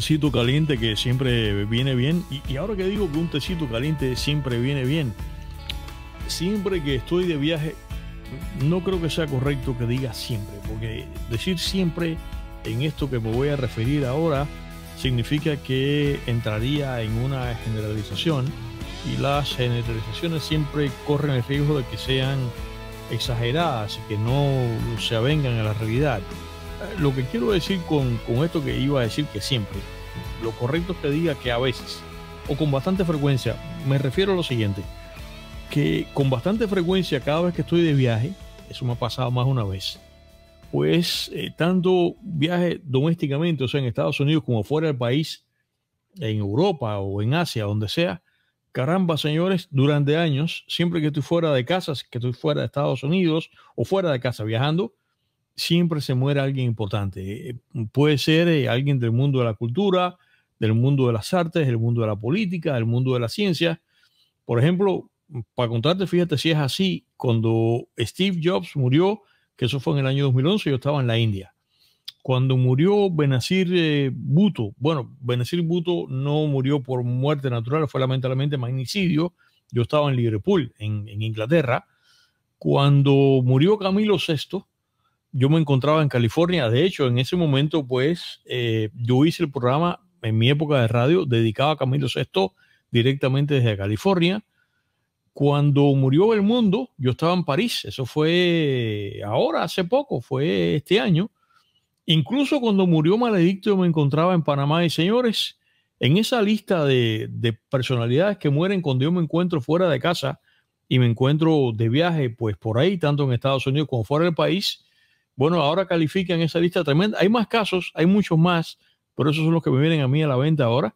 tecito caliente que siempre viene bien. Y, y, ahora que digo que un tecito caliente siempre viene bien, siempre que estoy de viaje, no creo que sea correcto que diga siempre, porque decir siempre en esto que me voy a referir ahora significa que entraría en una generalización y las generalizaciones siempre corren el riesgo de que sean exageradas y que no se avengan a la realidad lo que quiero decir con, con esto que iba a decir que siempre, lo correcto es que diga que a veces, o con bastante frecuencia, me refiero a lo siguiente, que con bastante frecuencia cada vez que estoy de viaje, eso me ha pasado más de una vez, pues eh, tanto viaje domésticamente, o sea, en Estados Unidos como fuera del país, en Europa o en Asia, donde sea, caramba, señores, durante años, siempre que estoy fuera de casa, que estoy fuera de Estados Unidos o fuera de casa viajando, siempre se muere alguien importante. Eh, eh, puede ser eh, alguien del mundo de la cultura, del mundo de las artes, del mundo de la política, del mundo de la ciencia. Por ejemplo, para contarte, fíjate si es así, cuando Steve Jobs murió, que eso fue en el año 2011, yo estaba en la India. Cuando murió Benazir Bhutto, bueno, Benazir Bhutto no murió por muerte natural, fue lamentablemente magnicidio. Yo estaba en Liverpool, en, en Inglaterra. Cuando murió Camilo VI, yo me encontraba en California. De hecho, en ese momento, pues, eh, yo hice el programa en mi época de radio dedicado a Camilo VI directamente desde California. Cuando murió el mundo, yo estaba en París. Eso fue ahora, hace poco, fue este año. Incluso cuando murió Maledicto, me encontraba en Panamá. Y señores, en esa lista de, de personalidades que mueren cuando yo me encuentro fuera de casa y me encuentro de viaje, pues por ahí, tanto en Estados Unidos como fuera del país, bueno, ahora califican esa lista tremenda. Hay más casos, hay muchos más, pero esos son los que me vienen a mí a la venta ahora.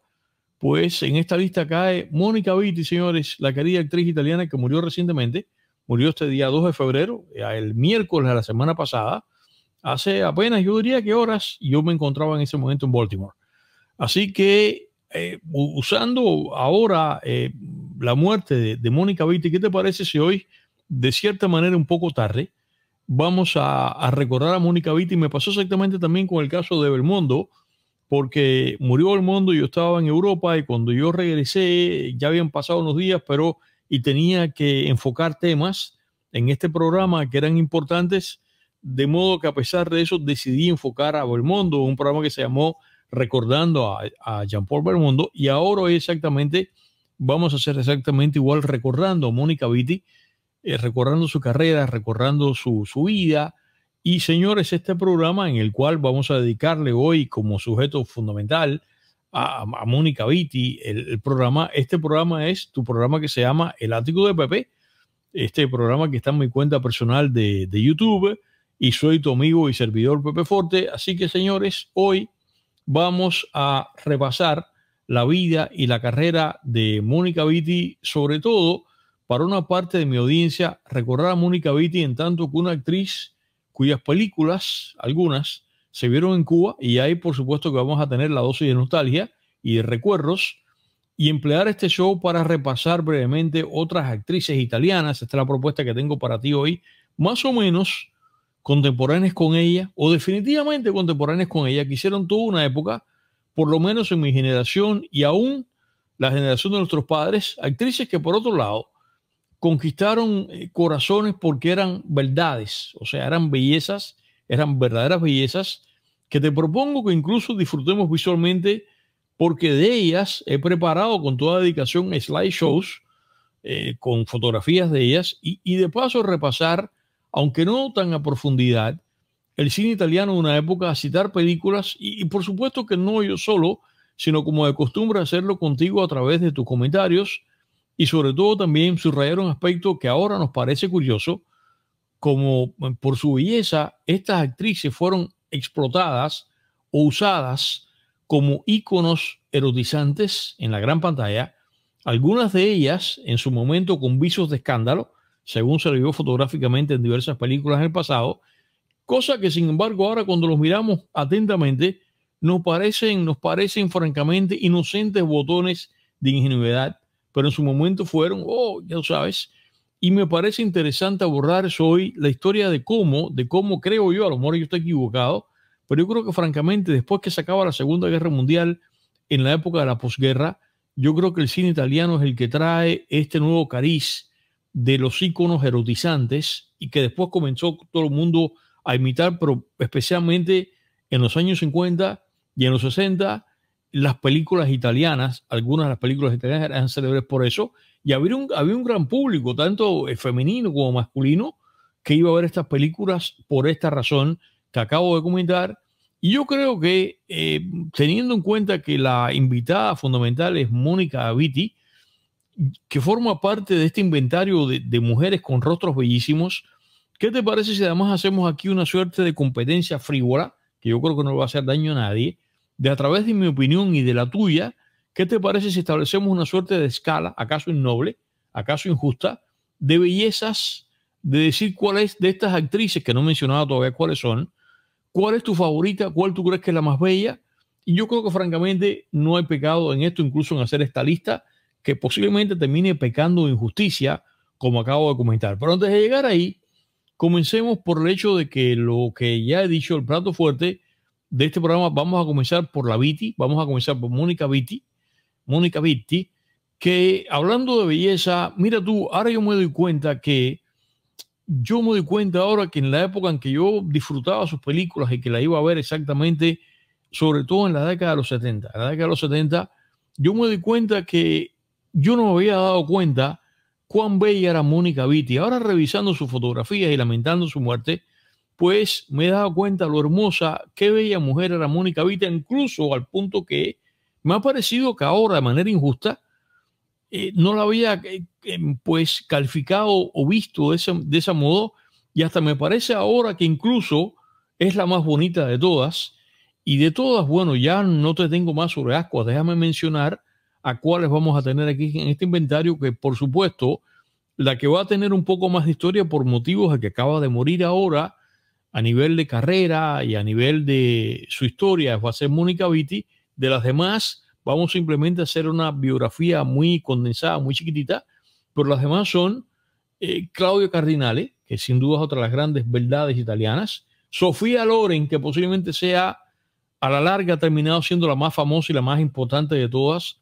Pues en esta lista cae Mónica Vitti, señores, la querida actriz italiana que murió recientemente. Murió este día 2 de febrero, eh, el miércoles de la semana pasada. Hace apenas, yo diría que horas, yo me encontraba en ese momento en Baltimore. Así que eh, usando ahora eh, la muerte de, de Mónica Vitti, ¿qué te parece si hoy, de cierta manera un poco tarde, vamos a, recordar a Mónica Vitti. Me pasó exactamente también con el caso de Belmondo, porque murió Belmondo, yo estaba en Europa y cuando yo regresé ya habían pasado unos días, pero y tenía que enfocar temas en este programa que eran importantes, de modo que a pesar de eso decidí enfocar a Belmondo, un programa que se llamó Recordando a, Jean-Paul Belmondo, y ahora exactamente vamos a hacer exactamente igual recordando a Mónica Vitti, eh, recorrando su carrera, recorrando su, vida. Y señores, este programa en el cual vamos a dedicarle hoy como sujeto fundamental a, Mónica Vitti, el, programa, este programa es tu programa que se llama El Ático de Pepe, este programa que está en mi cuenta personal de, de YouTube y soy tu amigo y servidor Pepe Forte. Así que señores, hoy vamos a repasar la vida y la carrera de Mónica Vitti, sobre todo para una parte de mi audiencia recordar a Mónica Vitti en tanto que una actriz cuyas películas, algunas, se vieron en Cuba y ahí por supuesto que vamos a tener la dosis de nostalgia y de recuerdos y emplear este show para repasar brevemente otras actrices italianas. Esta es la propuesta que tengo para ti hoy, más o menos contemporáneas con ella o definitivamente contemporáneas con ella, que hicieron toda una época, por lo menos en mi generación y aún la generación de nuestros padres, actrices que por otro lado conquistaron eh, corazones porque eran verdades, o sea, eran bellezas, eran verdaderas bellezas que te propongo que incluso disfrutemos visualmente porque de ellas he preparado con toda dedicación slideshows eh, con fotografías de ellas y, de paso repasar, aunque no tan a profundidad, el cine italiano de una época, citar películas y, y, por supuesto que no yo solo, sino como de costumbre hacerlo contigo a través de tus comentarios y sobre todo también subrayaron un aspecto que ahora nos parece curioso, como eh, por su belleza estas actrices fueron explotadas o usadas como íconos erotizantes en la gran pantalla, algunas de ellas en su momento con visos de escándalo, según se le vio fotográficamente en diversas películas en el pasado, cosa que sin embargo ahora cuando los miramos atentamente nos parecen, nos parecen francamente inocentes botones de ingenuidad pero en su momento fueron, oh, ya lo sabes. Y me parece interesante abordar eso hoy, la historia de cómo, de cómo creo yo, a lo mejor yo estoy equivocado, pero yo creo que francamente, después que se acaba la Segunda Guerra Mundial, en la época de la posguerra, yo creo que el cine italiano es el que trae este nuevo cariz de los íconos erotizantes y que después comenzó todo el mundo a imitar, pero especialmente en los años 50 y en los 60 las películas italianas, algunas de las películas italianas eran célebres por eso, y había un, había un gran público, tanto eh, femenino como masculino, que iba a ver estas películas por esta razón que acabo de comentar. Y yo creo que, eh, teniendo en cuenta que la invitada fundamental es Mónica Aviti, que forma parte de este inventario de, de, mujeres con rostros bellísimos, ¿qué te parece si además hacemos aquí una suerte de competencia frívola, que yo creo que no va a hacer daño a nadie, de a través de mi opinión y de la tuya, ¿qué te parece si establecemos una suerte de escala, acaso innoble, acaso injusta, de bellezas, de decir cuál es de estas actrices que no he todavía cuáles son, cuál es tu favorita, cuál tú crees que es la más bella? Y yo creo que francamente no hay pecado en esto, incluso en hacer esta lista, que posiblemente termine pecando de injusticia, como acabo de comentar. Pero antes de llegar ahí, comencemos por el hecho de que lo que ya he dicho, el plato fuerte, de este programa vamos a comenzar por la Viti, vamos a comenzar por Mónica Viti, Mónica Viti, que hablando de belleza, mira tú, ahora yo me doy cuenta que yo me doy cuenta ahora que en la época en que yo disfrutaba sus películas y que la iba a ver exactamente, sobre todo en la década de los 70, en la década de los 70, yo me doy cuenta que yo no me había dado cuenta cuán bella era Mónica Vitti. Ahora revisando sus fotografías y lamentando su muerte, pues me he dado cuenta lo hermosa, qué bella mujer era Mónica Vita, incluso al punto que me ha parecido que ahora, de manera injusta, eh, no la había eh, eh, pues calificado o visto de, ese, esa modo, y hasta me parece ahora que incluso es la más bonita de todas, y de todas, bueno, ya no te tengo más sobre ascuas, déjame mencionar a cuáles vamos a tener aquí en este inventario, que por supuesto, la que va a tener un poco más de historia por motivos de que acaba de morir ahora, a nivel de carrera y a nivel de su historia, va a ser Mónica Vitti. De las demás, vamos simplemente a hacer una biografía muy condensada, muy chiquitita, pero las demás son eh, Claudio Cardinale, que sin duda es otra de las grandes verdades italianas, Sofía Loren, que posiblemente sea a la larga ha terminado siendo la más famosa y la más importante de todas,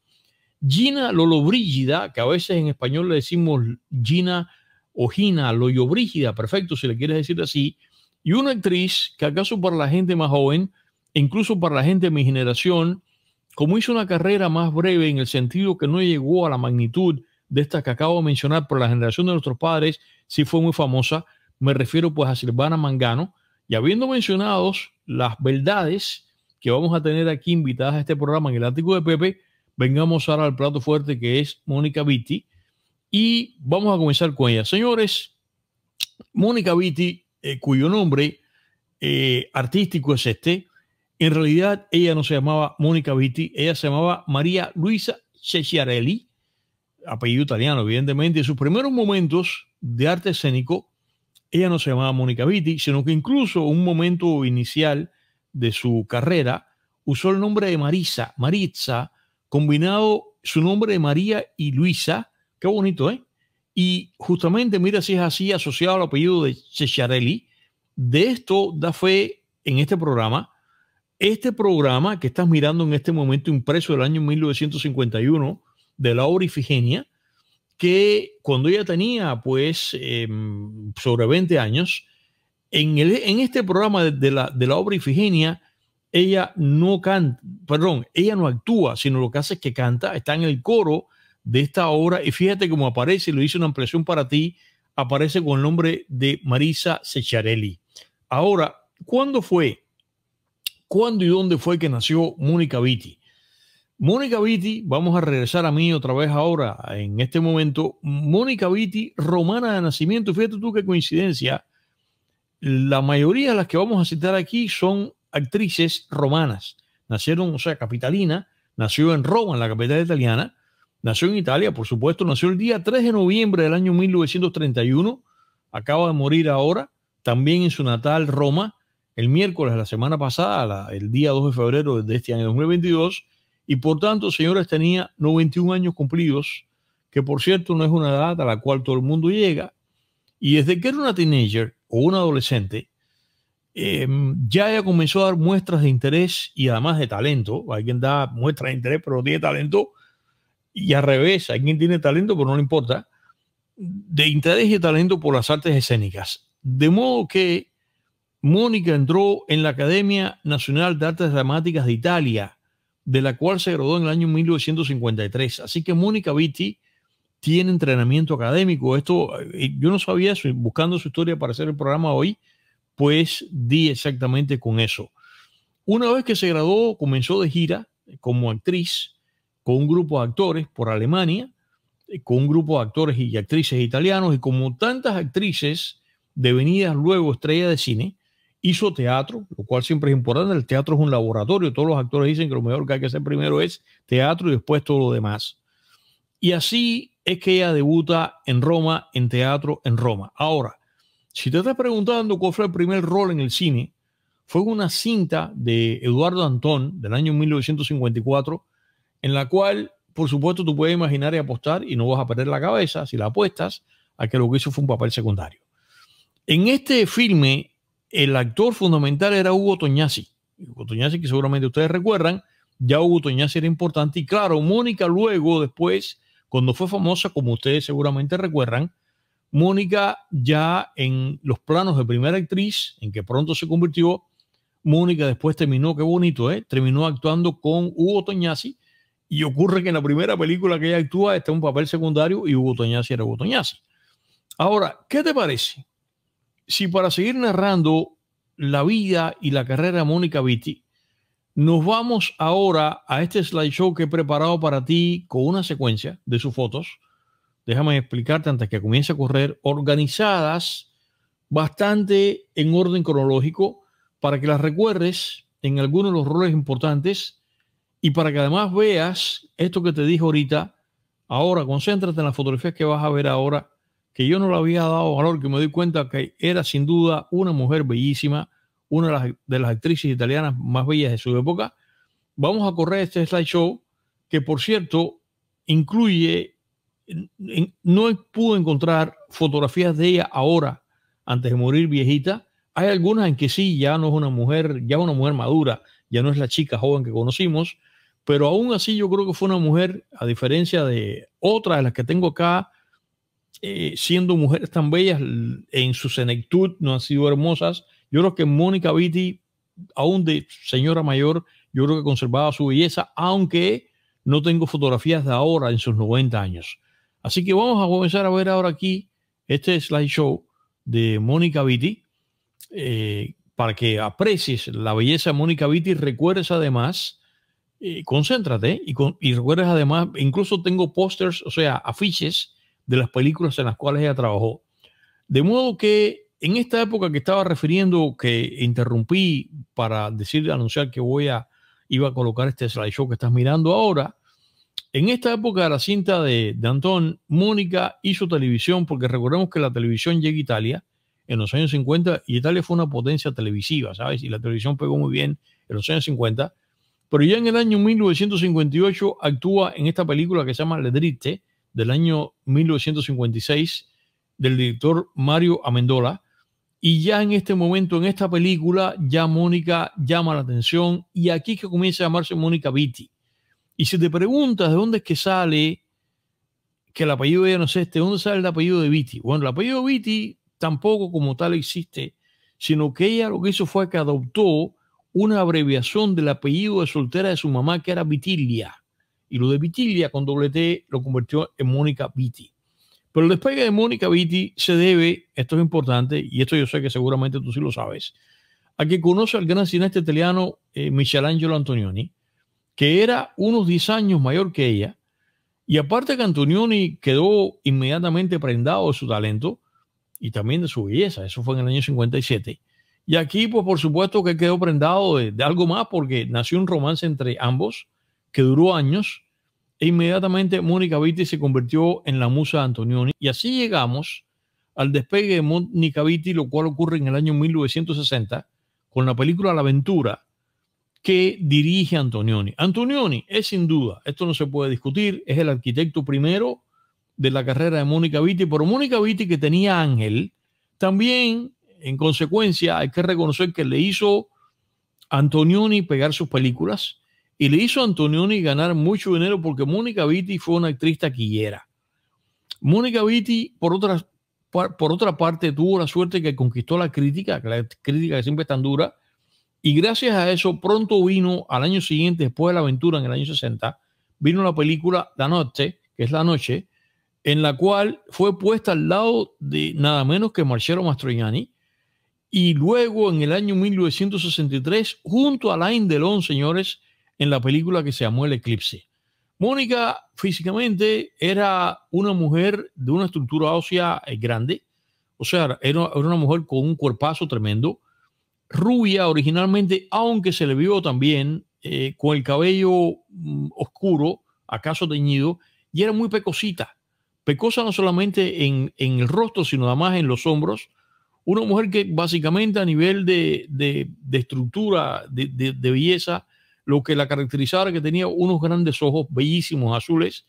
Gina Lollobrigida, que a veces en español le decimos Gina o Gina Lollobrigida, perfecto, si le quieres decir así, y una actriz que acaso para la gente más joven, incluso para la gente de mi generación, como hizo una carrera más breve en el sentido que no llegó a la magnitud de esta que acabo de mencionar por la generación de nuestros padres, sí fue muy famosa, me refiero pues a Silvana Mangano, y habiendo mencionados las verdades que vamos a tener aquí invitadas a este programa en el Ático de Pepe, vengamos ahora al plato fuerte que es Mónica Vitti, y vamos a comenzar con ella. Señores, Mónica Vitti eh, cuyo nombre eh, artístico es este, en realidad ella no se llamaba Mónica Vitti, ella se llamaba María Luisa Cecchiarelli, apellido italiano evidentemente, en sus primeros momentos de arte escénico, ella no se llamaba Mónica Vitti, sino que incluso un momento inicial de su carrera usó el nombre de Marisa, Maritza, combinado su nombre de María y Luisa, qué bonito, ¿eh? Y justamente, mira si es así, asociado al apellido de Cecharelli, de esto da fe en este programa. Este programa que estás mirando en este momento impreso del año 1951 de la obra Ifigenia, que cuando ella tenía pues em, sobre 20 años, en, el, en este programa de, la, de la obra Ifigenia, ella no canta, perdón, ella no actúa, sino lo que hace es que canta, está en el coro de esta obra. Y fíjate cómo aparece, lo hice una ampliación para ti, aparece con el nombre de Marisa Secharelli. Ahora, ¿cuándo fue? ¿Cuándo y dónde fue que nació Mónica Vitti? Mónica Vitti, vamos a regresar a mí otra vez ahora, en este momento. Mónica Vitti, romana de nacimiento, fíjate tú qué coincidencia. La mayoría de las que vamos a citar aquí son actrices romanas. Nacieron, o sea, capitalina, nació en Roma, en la capital italiana, Nació en Italia, por supuesto, nació el día 3 de noviembre del año 1931, acaba de morir ahora, también en su natal Roma, el miércoles de la semana pasada, el día 2 de febrero de este año 2022, y por tanto, señores, tenía 91 años cumplidos, que por cierto no es una edad a la cual todo el mundo llega, y desde que era una teenager o una adolescente, em, ya ella comenzó a dar muestras de interés y además de talento, hay quien da muestras de interés pero no tiene talento, y al revés, alguien quien tiene talento, pero no le importa, de interés y talento por las artes escénicas. De modo que Mónica entró en la Academia Nacional de Artes Dramáticas de Italia, de la cual se graduó en el año 1953. Así que Mónica Vitti tiene entrenamiento académico. Esto, eh, yo no sabía buscando su historia para hacer el programa hoy, pues di exactamente con eso. Una vez que se graduó, comenzó de gira como actriz con un grupo de actores por Alemania, eh, con un grupo de actores y actrices italianos, y como tantas actrices devenidas luego estrellas de cine, hizo teatro, lo cual siempre es importante, el teatro es un laboratorio, todos los actores dicen que lo mejor que hay que hacer primero es teatro y después todo lo demás. Y así es que ella debuta en Roma, en teatro, en Roma. Ahora, si te estás preguntando cuál fue el primer rol en el cine, fue una cinta de Eduardo Antón del año 1954 en la cual, por supuesto, tú puedes imaginar y apostar y no vas a perder la cabeza si la apuestas a que lo que hizo fue un papel secundario. En este filme, el actor fundamental era Hugo Toñasi. Hugo Toñasi, que seguramente ustedes recuerdan, ya Hugo Toñasi era importante. Y claro, Mónica luego, después, cuando fue famosa, como ustedes seguramente recuerdan, Mónica ya en los planos de primera actriz, en que pronto se convirtió, Mónica después terminó, qué bonito, ¿eh? terminó actuando con Hugo Toñasi y ocurre que en la primera película que ella actúa está un papel secundario y Hugo Toñasi era Hugo Toñasi. Ahora, ¿qué te parece si para seguir narrando la vida y la carrera de Mónica Vitti, nos vamos ahora a este slideshow que he preparado para ti con una secuencia de sus fotos? Déjame explicarte antes que comience a correr, organizadas bastante en orden cronológico para que las recuerdes en algunos de los roles importantes y para que además veas esto que te dije ahorita, ahora concéntrate en las fotografías que vas a ver ahora, que yo no le había dado valor, que me doy cuenta que era sin duda una mujer bellísima, una de las, de las actrices italianas más bellas de su época. Vamos a correr este slideshow, que por cierto incluye, no pude encontrar fotografías de ella ahora, antes de morir viejita. Hay algunas en que sí, ya no es una mujer, ya es una mujer madura, ya no es la chica joven que conocimos, pero aún así yo creo que fue una mujer, a diferencia de otras de las que tengo acá, eh, siendo mujeres tan bellas en su senectud, no han sido hermosas. Yo creo que Mónica Vitti, aún de señora mayor, yo creo que conservaba su belleza, aunque no tengo fotografías de ahora en sus 90 años. Así que vamos a comenzar a ver ahora aquí este slideshow de Mónica Vitti, eh, para que aprecies la belleza de Mónica Vitti. Recuerdes además eh, concéntrate y, con, recuerdes además, incluso tengo pósters, o sea, afiches de las películas en las cuales ella trabajó. De modo que en esta época que estaba refiriendo, que interrumpí para decir, anunciar que voy a, iba a colocar este slideshow que estás mirando ahora, en esta época de la cinta de, de Antón, Mónica hizo televisión, porque recordemos que la televisión llega a Italia en los años 50 y Italia fue una potencia televisiva, ¿sabes? Y la televisión pegó muy bien en los años 50 pero ya en el año 1958 actúa en esta película que se llama Ledrite, del año 1956, del director Mario Amendola. Y ya en este momento, en esta película, ya Mónica llama la atención y aquí es que comienza a llamarse Mónica Vitti. Y si te preguntas de dónde es que sale, que el apellido de ella no es este, ¿dónde sale el apellido de Vitti? Bueno, el apellido de Vitti tampoco como tal existe, sino que ella lo que hizo fue que adoptó una abreviación del apellido de soltera de su mamá, que era Vitilia. Y lo de Vitilia con doble T lo convirtió en Mónica Viti. Pero el despegue de Mónica Vitti se debe, esto es importante, y esto yo sé que seguramente tú sí lo sabes, a que conoce al gran cineasta italiano eh, Michelangelo Antonioni, que era unos 10 años mayor que ella, y aparte que Antonioni quedó inmediatamente prendado de su talento y también de su belleza, eso fue en el año 57, y aquí, pues por supuesto que quedó prendado de, algo más porque nació un romance entre ambos que duró años e inmediatamente Mónica Vitti se convirtió en la musa de Antonioni. Y así llegamos al despegue de Mónica Vitti, lo cual ocurre en el año 1960 con la película La Aventura que dirige Antonioni. Antonioni es sin duda, esto no se puede discutir, es el arquitecto primero de la carrera de Mónica Vitti, pero Mónica Vitti que tenía Ángel, también en consecuencia, hay que reconocer que le hizo Antonioni pegar sus películas y le hizo a Antonioni ganar mucho dinero porque Mónica Vitti fue una actriz taquillera. Mónica Vitti, por otra, por otra parte, tuvo la suerte que conquistó la crítica, la crítica que siempre es tan dura, y gracias a eso pronto vino al año siguiente, después de la aventura en el año 60, vino la película La Noche, que es La Noche, en la cual fue puesta al lado de nada menos que Marcello Mastroianni, y luego en el año 1963 junto a Alain Delon, señores, en la película que se llamó El Eclipse. Mónica físicamente era una mujer de una estructura ósea eh, grande, o sea, era una mujer con un cuerpazo tremendo, rubia originalmente, aunque se le vio también eh, con el cabello mm, oscuro, acaso teñido, y era muy pecosita. Pecosa no solamente en, en el rostro, sino además en los hombros, una mujer que básicamente a nivel de, estructura, de, belleza, lo que la caracterizaba era que tenía unos grandes ojos bellísimos, azules,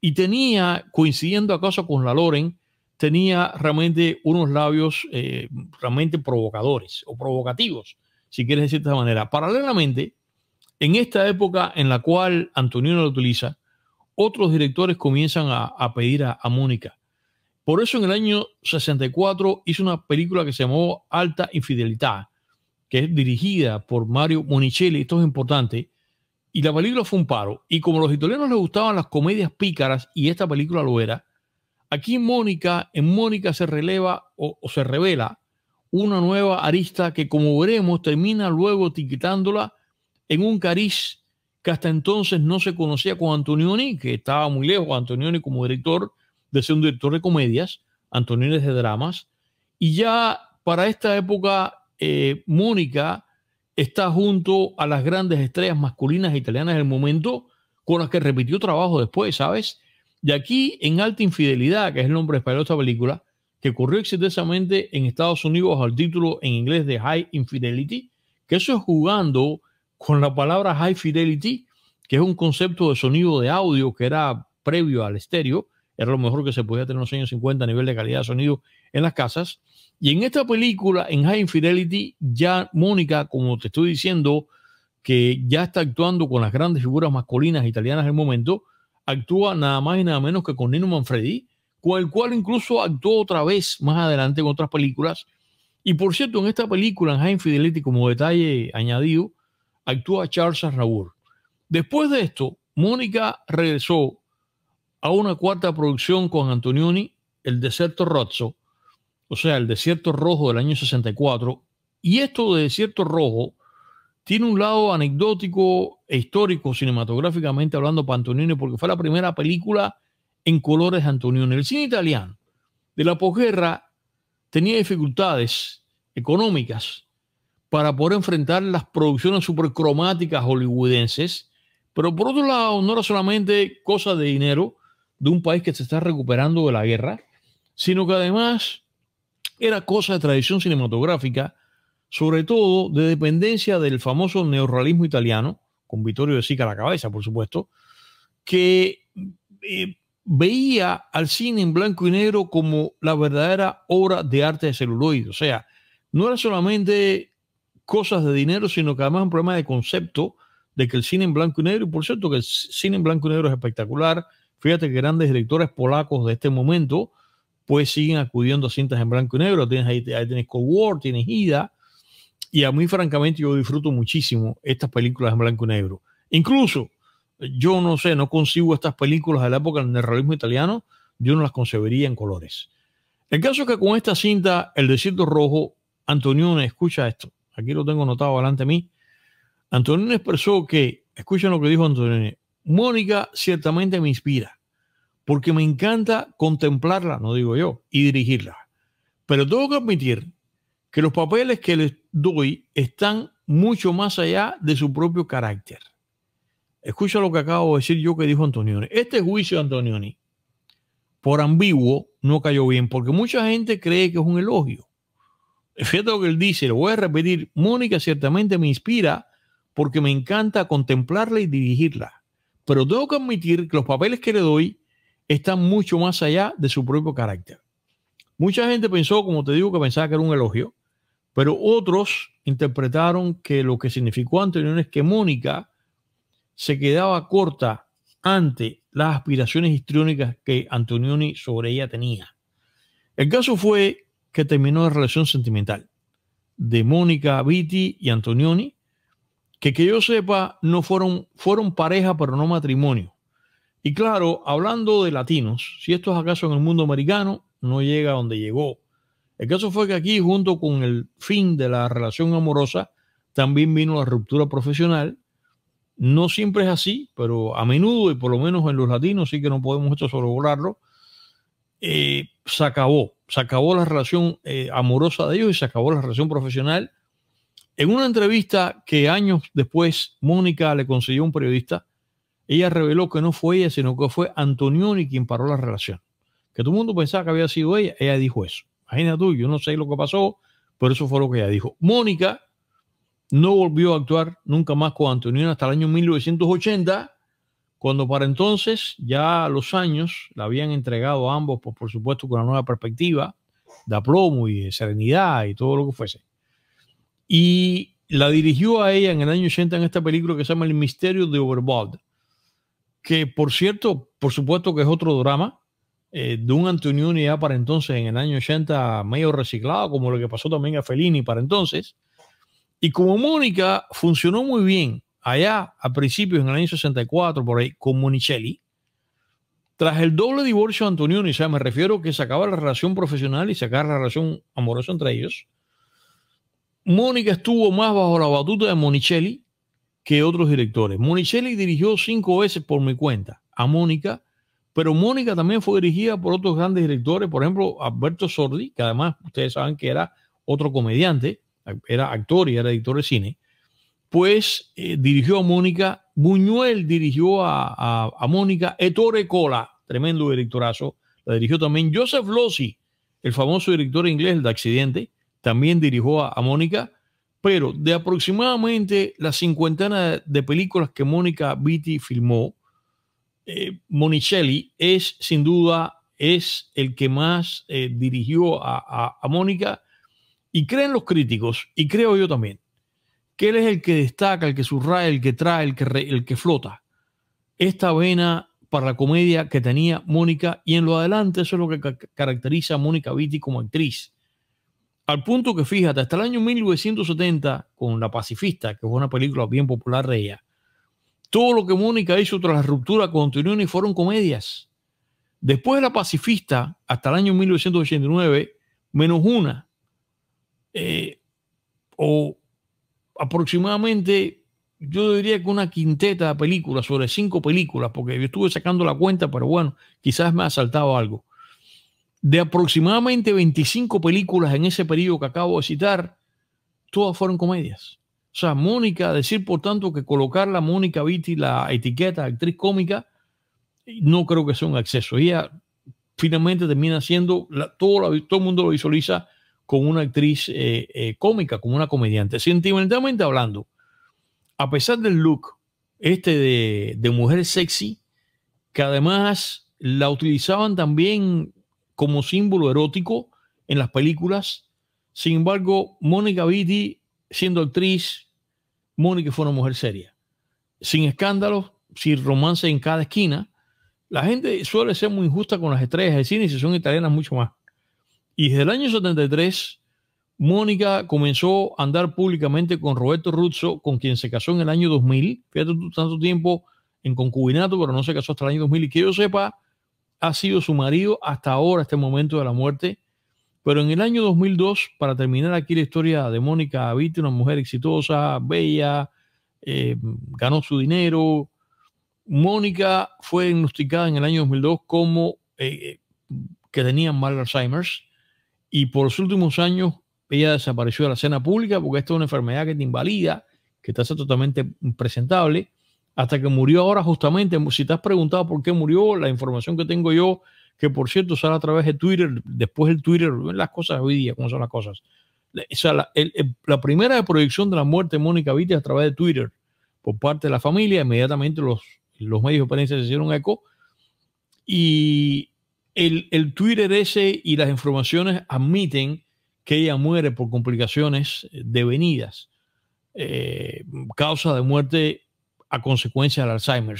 y tenía, coincidiendo acaso con la Loren, tenía realmente unos labios eh, realmente provocadores o provocativos, si quieres decir de esta manera. Paralelamente, en esta época en la cual Antonio lo utiliza, otros directores comienzan a, pedir a Mónica. Por eso en el año 64 hizo una película que se llamó Alta Infidelidad, que es dirigida por Mario Monicelli, esto es importante, y la película fue un paro. Y como a los italianos les gustaban las comedias pícaras, y esta película lo era, aquí Mónica, en Mónica se releva o, se revela una nueva arista que, como veremos, termina luego etiquetándola en un cariz que hasta entonces no se conocía con Antonioni, que estaba muy lejos Antonioni como director, de ser un director de comedias, Antonio de dramas, y ya para esta época eh, Mónica está junto a las grandes estrellas masculinas e italianas del momento con las que repitió trabajo después, ¿sabes? Y aquí en Alta Infidelidad, que es el nombre español de esta película, que ocurrió exitosamente en Estados Unidos bajo el título en inglés de High Infidelity, que eso es jugando con la palabra High Fidelity, que es un concepto de sonido de audio que era previo al estéreo, era lo mejor que se podía tener en los años 50 a nivel de calidad de sonido en las casas. Y en esta película, en High Infidelity, ya Mónica, como te estoy diciendo, que ya está actuando con las grandes figuras masculinas e italianas del momento, actúa nada más y nada menos que con Nino Manfredi, con el cual incluso actuó otra vez más adelante en otras películas. Y por cierto, en esta película, en High Infidelity, como detalle añadido, actúa Charles Raúl. Después de esto, Mónica regresó a una cuarta producción con Antonioni, El Desierto Rozzo o sea, El Desierto Rojo del año 64. Y esto de Desierto Rojo tiene un lado anecdótico e histórico cinematográficamente hablando para Antonioni, porque fue la primera película en colores de Antonioni. El cine italiano de la posguerra tenía dificultades económicas para poder enfrentar las producciones supercromáticas hollywoodenses, pero por otro lado no era solamente cosa de dinero, de un país que se está recuperando de la guerra, sino que además era cosa de tradición cinematográfica, sobre todo de dependencia del famoso neorrealismo italiano, con Vittorio de Sica a la cabeza, por supuesto, que eh, veía al cine en blanco y negro como la verdadera obra de arte de celuloide. O sea, no era solamente cosas de dinero, sino que además un problema de concepto de que el cine en blanco y negro, y por cierto que el cine en blanco y negro es espectacular, Fíjate que grandes directores polacos de este momento, pues siguen acudiendo a cintas en blanco y negro. Tienes ahí, tienes Cold War, tienes Ida. Y a mí, francamente, yo disfruto muchísimo estas películas en blanco y negro. Incluso, yo no sé, no consigo estas películas de la época del realismo italiano, yo no las concebería en colores. El caso es que con esta cinta, El Desierto Rojo, Antonio, escucha esto, aquí lo tengo anotado delante de mí. Antonio expresó que, escuchen lo que dijo Antonio, Mónica ciertamente me inspira porque me encanta contemplarla, no digo yo, y dirigirla. Pero tengo que admitir que los papeles que le doy están mucho más allá de su propio carácter. Escucha lo que acabo de decir yo que dijo Antonioni. Este juicio de Antonioni, por ambiguo, no cayó bien, porque mucha gente cree que es un elogio. Fíjate lo que él dice, lo voy a repetir. Mónica ciertamente me inspira porque me encanta contemplarla y dirigirla. Pero tengo que admitir que los papeles que le doy está mucho más allá de su propio carácter. Mucha gente pensó, como te digo, que pensaba que era un elogio, pero otros interpretaron que lo que significó Antonioni es que Mónica se quedaba corta ante las aspiraciones histriónicas que Antonioni sobre ella tenía. El caso fue que terminó la relación sentimental de Mónica Vitti y Antonioni, que que yo sepa no fueron, fueron pareja pero no matrimonio. Y claro, hablando de latinos, si esto es acaso en el mundo americano, no llega a donde llegó. El caso fue que aquí, junto con el fin de la relación amorosa, también vino la ruptura profesional. No siempre es así, pero a menudo, y por lo menos en los latinos, sí que no podemos esto sobrevolarlo, eh, se acabó. Se acabó la relación eh, amorosa de ellos y se acabó la relación profesional. En una entrevista que años después Mónica le consiguió a un periodista, ella reveló que no fue ella, sino que fue Antonioni quien paró la relación. Que todo el mundo pensaba que había sido ella, ella dijo eso. Imagina tú, yo no sé lo que pasó, pero eso fue lo que ella dijo. Mónica no volvió a actuar nunca más con Antonioni hasta el año 1980, cuando para entonces ya los años la habían entregado a ambos, pues, por supuesto, con una nueva perspectiva de aplomo y de serenidad y todo lo que fuese. Y la dirigió a ella en el año 80 en esta película que se llama El misterio de Overbald que por cierto, por supuesto que es otro drama, eh, de un Antonio ya para entonces, en el año 80, medio reciclado, como lo que pasó también a Fellini para entonces. Y como Mónica funcionó muy bien allá a principios, en el año 64, por ahí, con Monicelli, tras el doble divorcio de Antonioni, o me refiero que se acaba la relación profesional y se acaba la relación amorosa entre ellos, Mónica estuvo más bajo la batuta de Monicelli que otros directores. Monicelli dirigió cinco veces por mi cuenta a Mónica, pero Mónica también fue dirigida por otros grandes directores, por ejemplo, Alberto Sordi, que además ustedes saben que era otro comediante, era actor y era director de cine, pues eh, dirigió a Mónica, Buñuel dirigió a, a, Mónica, Ettore Cola, tremendo directorazo, la dirigió también Joseph Lossi, el famoso director inglés, de Accidente, también dirigió a Mónica, pero de aproximadamente la cincuentena de películas que Mónica Vitti filmó, eh, Monicelli es sin duda es el que más eh, dirigió a, Mónica y creen los críticos y creo yo también que él es el que destaca, el que subraya, el que trae, el que, el que flota. Esta vena para la comedia que tenía Mónica y en lo adelante eso es lo que caracteriza a Mónica Vitti como actriz. Al punto que, fíjate, hasta el año 1970, con La Pacifista, que fue una película bien popular de ella, todo lo que Mónica hizo tras la ruptura con y fueron comedias. Después de La Pacifista, hasta el año 1989, menos una, eh, o aproximadamente, yo diría que una quinteta de películas, sobre cinco películas, porque yo estuve sacando la cuenta, pero bueno, quizás me ha saltado algo. De aproximadamente 25 películas en ese periodo que acabo de citar, todas fueron comedias. O sea, Mónica, decir por tanto que colocar la Mónica Vitti, la etiqueta actriz cómica, no creo que sea un acceso. Ella finalmente termina siendo, todo, el mundo lo visualiza como una actriz eh, eh, cómica, como una comediante. Sentimentalmente hablando, a pesar del look este de, de mujer sexy, que además la utilizaban también como símbolo erótico en las películas. Sin embargo, Mónica Vitti, siendo actriz, Mónica fue una mujer seria. Sin escándalos, sin romance en cada esquina. La gente suele ser muy injusta con las estrellas de cine, si son italianas mucho más. Y desde el año 73, Mónica comenzó a andar públicamente con Roberto Ruzzo, con quien se casó en el año 2000. Fíjate tanto tiempo en concubinato, pero no se casó hasta el año 2000. Y que yo sepa, ha sido su marido hasta ahora, este momento de la muerte. Pero en el año 2002, para terminar aquí la historia de Mónica Abit, una mujer exitosa, bella, eh, ganó su dinero. Mónica fue diagnosticada en el año 2002 como eh, eh, que tenía mal Alzheimer's y por los últimos años ella desapareció de la escena pública porque esta es una enfermedad que te invalida, que te hace totalmente presentable hasta que murió ahora justamente. Si te has preguntado por qué murió, la información que tengo yo, que por cierto sale a través de Twitter, después el Twitter, las cosas hoy día, cómo son las cosas. la, primera proyección de la muerte de Mónica Vitti a través de Twitter por parte de la familia, inmediatamente los, los medios de prensa se hicieron eco. Y el, Twitter ese y las informaciones admiten que ella muere por complicaciones eh, devenidas. Eh, causa de muerte a consecuencia del Alzheimer.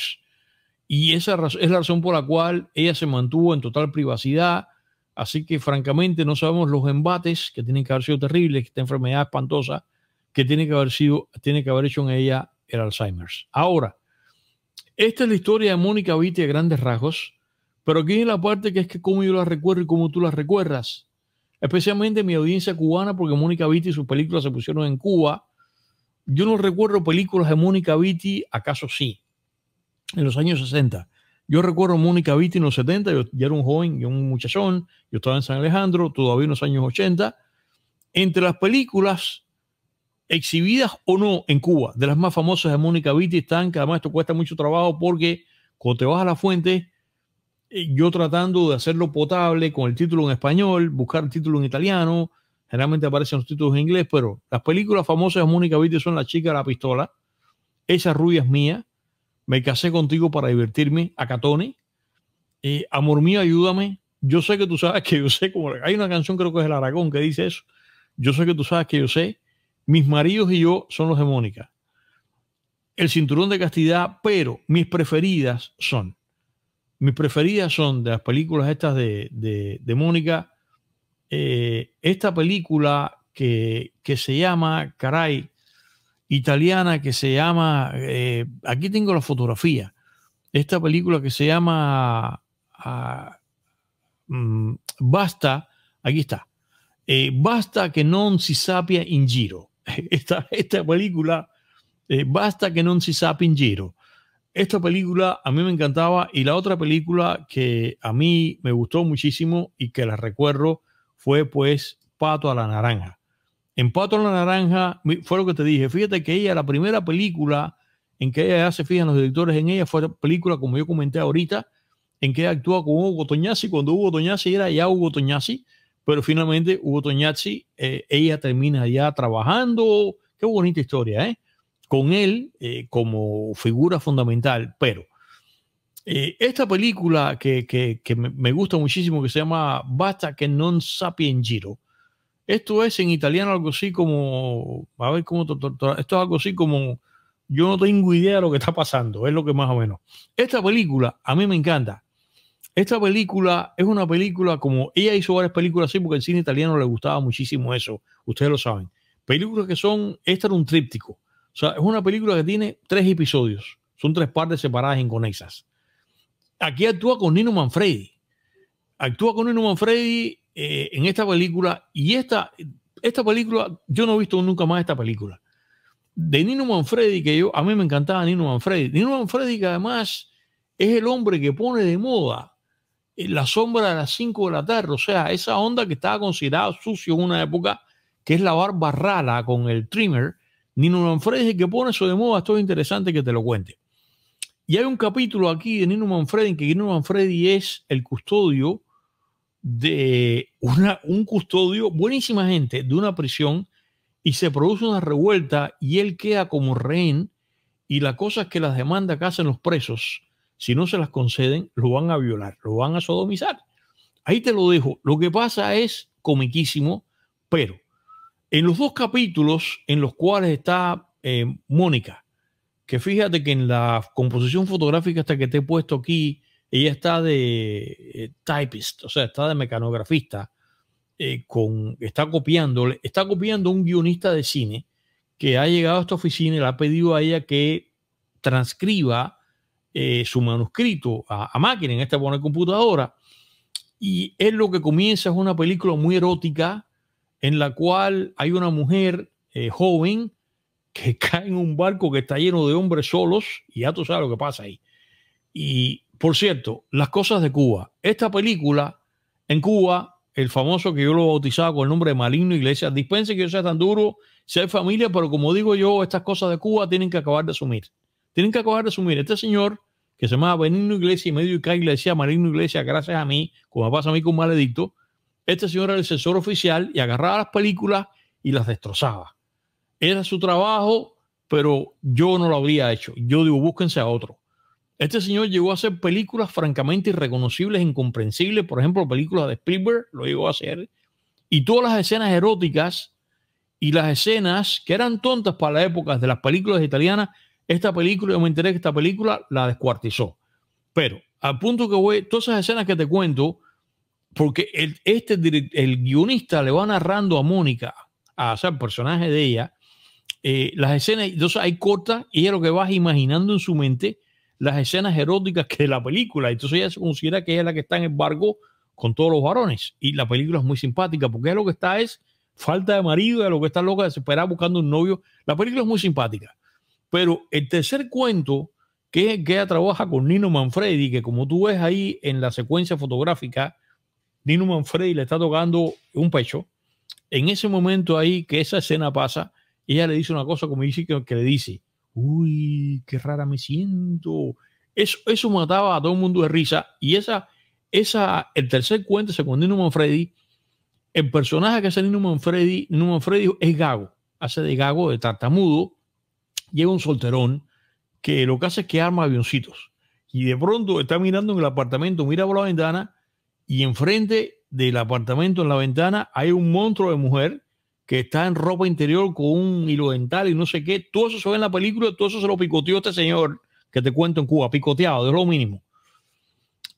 Y esa es la razón por la cual ella se mantuvo en total privacidad. Así que francamente no sabemos los embates que tienen que haber sido terribles, esta enfermedad espantosa que tiene que haber sido, tiene que haber hecho en ella el Alzheimer. Ahora, esta es la historia de Mónica Vitti a grandes rasgos, pero aquí en la parte que es que cómo yo la recuerdo y cómo tú la recuerdas, especialmente mi audiencia cubana, porque Mónica Vitti y sus películas se pusieron en Cuba yo no recuerdo películas de Mónica Vitti, acaso sí, en los años 60. Yo recuerdo Mónica Vitti en los 70, yo ya era un joven, yo un muchachón, yo estaba en San Alejandro, todavía en los años 80. Entre las películas exhibidas o no en Cuba, de las más famosas de Mónica Vitti están, que además esto cuesta mucho trabajo porque cuando te vas a la fuente, eh, yo tratando de hacerlo potable con el título en español, buscar el título en italiano, Generalmente aparecen los títulos en inglés, pero las películas famosas de Mónica Viste son La chica de la pistola, Esa rubia es mía, Me casé contigo para divertirme, Acatoni, Amor mío, ayúdame. Yo sé que tú sabes que yo sé, hay una canción, creo que es el Aragón, que dice eso. Yo sé que tú sabes que yo sé. Mis maridos y yo son los de Mónica. El cinturón de castidad, pero mis preferidas son. Mis preferidas son de las películas estas de, de, de Mónica, eh, esta película que, que, se llama, caray, italiana, que se llama, eh, aquí tengo la fotografía, esta película que se llama ah, mm, Basta, aquí está, eh, Basta que non si sappia in giro. Esta, esta película, Basta que non si sappia in giro. Esta película a mí me encantaba y la otra película que a mí me gustó muchísimo y que la recuerdo fue pues Pato a la Naranja. En Pato a la Naranja fue lo que te dije. Fíjate que ella, la primera película en que ella se fijan los directores en ella fue la película, como yo comenté ahorita, en que actúa con Hugo Toñazzi. Cuando Hugo Toñazzi era ya Hugo Toñazzi, pero finalmente Hugo Toñazzi, eh, ella termina ya trabajando. Qué bonita historia, ¿eh? Con él eh, como figura fundamental, pero eh, esta película que, me gusta muchísimo, que se llama Basta que non sapien giro. Esto es en italiano algo así como, a ver cómo, esto es algo así como, yo no tengo idea de lo que está pasando, es lo que más o menos. Esta película a mí me encanta. Esta película es una película como, ella hizo varias películas así porque el cine italiano le gustaba muchísimo eso, ustedes lo saben. Películas que son, esta era un tríptico, o sea, es una película que tiene tres episodios, son tres partes separadas inconexas. Aquí actúa con Nino Manfredi. Actúa con Nino Manfredi eh, en esta película y esta, esta película, yo no he visto nunca más esta película. De Nino Manfredi, que yo, a mí me encantaba Nino Manfredi. Nino Manfredi que además es el hombre que pone de moda eh, la sombra de las 5 de la tarde, o sea, esa onda que estaba considerada sucio en una época, que es la barba rara con el trimmer, Nino Manfredi el que pone eso de moda, esto es interesante que te lo cuente. Y hay un capítulo aquí de Nino Manfredi en que Nino Manfredi es el custodio de una, un custodio, buenísima gente, de una prisión y se produce una revuelta y él queda como rehén y la cosa es que las demandas que hacen los presos, si no se las conceden, lo van a violar, lo van a sodomizar. Ahí te lo dejo. Lo que pasa es comiquísimo, pero en los dos capítulos en los cuales está eh, Mónica, que fíjate que en la composición fotográfica hasta que te he puesto aquí, ella está de eh, typist, o sea, está de mecanografista, eh, con, está copiando, está copiando un guionista de cine que ha llegado a esta oficina y le ha pedido a ella que transcriba eh, su manuscrito a, máquina, en esta buena computadora. Y es lo que comienza, es una película muy erótica en la cual hay una mujer joven que cae en un barco que está lleno de hombres solos y ya tú sabes lo que pasa ahí. Y por cierto, las cosas de Cuba. Esta película en Cuba, el famoso que yo lo bautizaba con el nombre de Maligno Iglesia, dispense que yo sea tan duro, sea familia, pero como digo yo, estas cosas de Cuba tienen que acabar de asumir. Tienen que acabar de asumir. Este señor que se llama Benigno Iglesia, y medio y decía Maligno Iglesia, gracias a mí, como pasa a mí con Maledicto, este señor era el asesor oficial y agarraba las películas y las destrozaba era su trabajo, pero yo no lo habría hecho. Yo digo, búsquense a otro. Este señor llegó a hacer películas francamente irreconocibles, incomprensibles, por ejemplo, películas de Spielberg, lo llegó a hacer, y todas las escenas eróticas y las escenas que eran tontas para la época de las películas italianas, esta película, yo me enteré que esta película la descuartizó. Pero al punto que voy, todas esas escenas que te cuento, porque el, este, el guionista le va narrando a Mónica, a hacer personaje de ella, eh, las escenas, entonces hay cortas y es lo que vas imaginando en su mente las escenas eróticas que de la película. Entonces ella se considera que es la que está en el barco con todos los varones. Y la película es muy simpática porque es lo que está es falta de marido, es lo que está loca desesperada buscando un novio. La película es muy simpática. Pero el tercer cuento, que que ella trabaja con Nino Manfredi, que como tú ves ahí en la secuencia fotográfica, Nino Manfredi le está tocando un pecho. En ese momento ahí que esa escena pasa, ella le dice una cosa como dice que, le dice, uy, qué rara me siento. Eso, eso mataba a todo el mundo de risa. Y esa, esa, el tercer cuento, según Nino Manfredi, el personaje que hace Nino Manfredi, Nino Manfredi es gago, hace de gago, de tartamudo, llega un solterón que lo que hace es que arma avioncitos. Y de pronto está mirando en el apartamento, mira por la ventana y enfrente del apartamento en la ventana hay un monstruo de mujer que está en ropa interior con un hilo dental y no sé qué. Todo eso se ve en la película, todo eso se lo picoteó este señor que te cuento en Cuba, picoteado, de lo mínimo.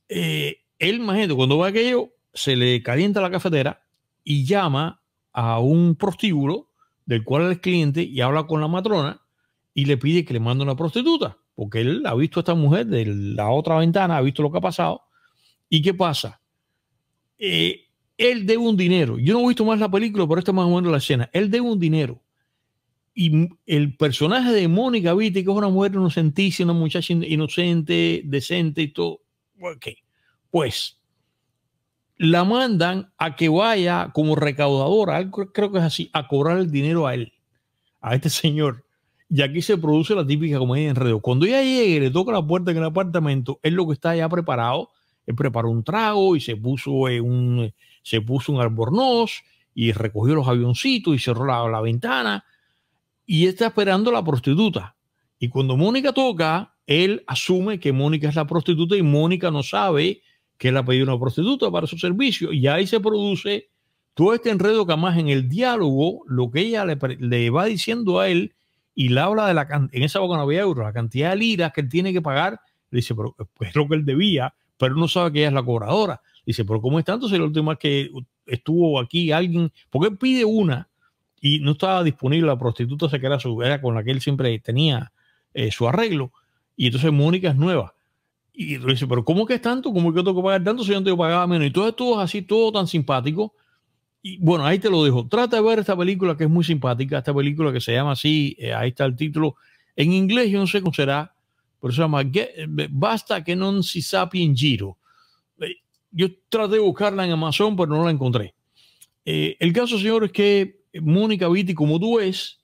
el eh, él, imagínate, cuando ve aquello, se le calienta la cafetera y llama a un prostíbulo del cual él es cliente y habla con la matrona y le pide que le mande una prostituta, porque él ha visto a esta mujer de la otra ventana, ha visto lo que ha pasado. ¿Y qué pasa? Eh, él debe un dinero. Yo no he visto más la película, pero esta es más o menos la escena. Él debe un dinero. Y el personaje de Mónica Vitti, que es una mujer inocentísima, una muchacha inocente, decente y todo. Ok. Pues la mandan a que vaya como recaudadora, creo que es así, a cobrar el dinero a él, a este señor. Y aquí se produce la típica comedia de enredo. Cuando ella llegue, le toca la puerta en el apartamento, es lo que está ya preparado. Él preparó un trago y se puso eh, un, se puso un albornoz y recogió los avioncitos y cerró la, ventana y está esperando a la prostituta. Y cuando Mónica toca, él asume que Mónica es la prostituta y Mónica no sabe que él ha pedido una prostituta para su servicio. Y ahí se produce todo este enredo que más en el diálogo, lo que ella le, va diciendo a él, y le habla de la en esa boca no había euros, la cantidad de liras que él tiene que pagar, le dice, pero es lo que él debía, pero no sabe que ella es la cobradora. Dice, pero ¿cómo es tanto si la última vez que estuvo aquí alguien? Porque qué pide una y no estaba disponible la prostituta, se que era, con la que él siempre tenía eh, su arreglo. Y entonces Mónica es nueva. Y dice, pero ¿cómo que es tanto? ¿Cómo que yo tengo que pagar tanto si yo antes pagaba menos? Y todo estuvo así, todo tan simpático. Y bueno, ahí te lo dejo. Trata de ver esta película que es muy simpática, esta película que se llama así, eh, ahí está el título. En inglés yo no sé cómo será, pero se llama eh, Basta que non si sapien giro yo traté de buscarla en Amazon, pero no la encontré. Eh, el caso, señor, es que Mónica Vitti, como tú ves,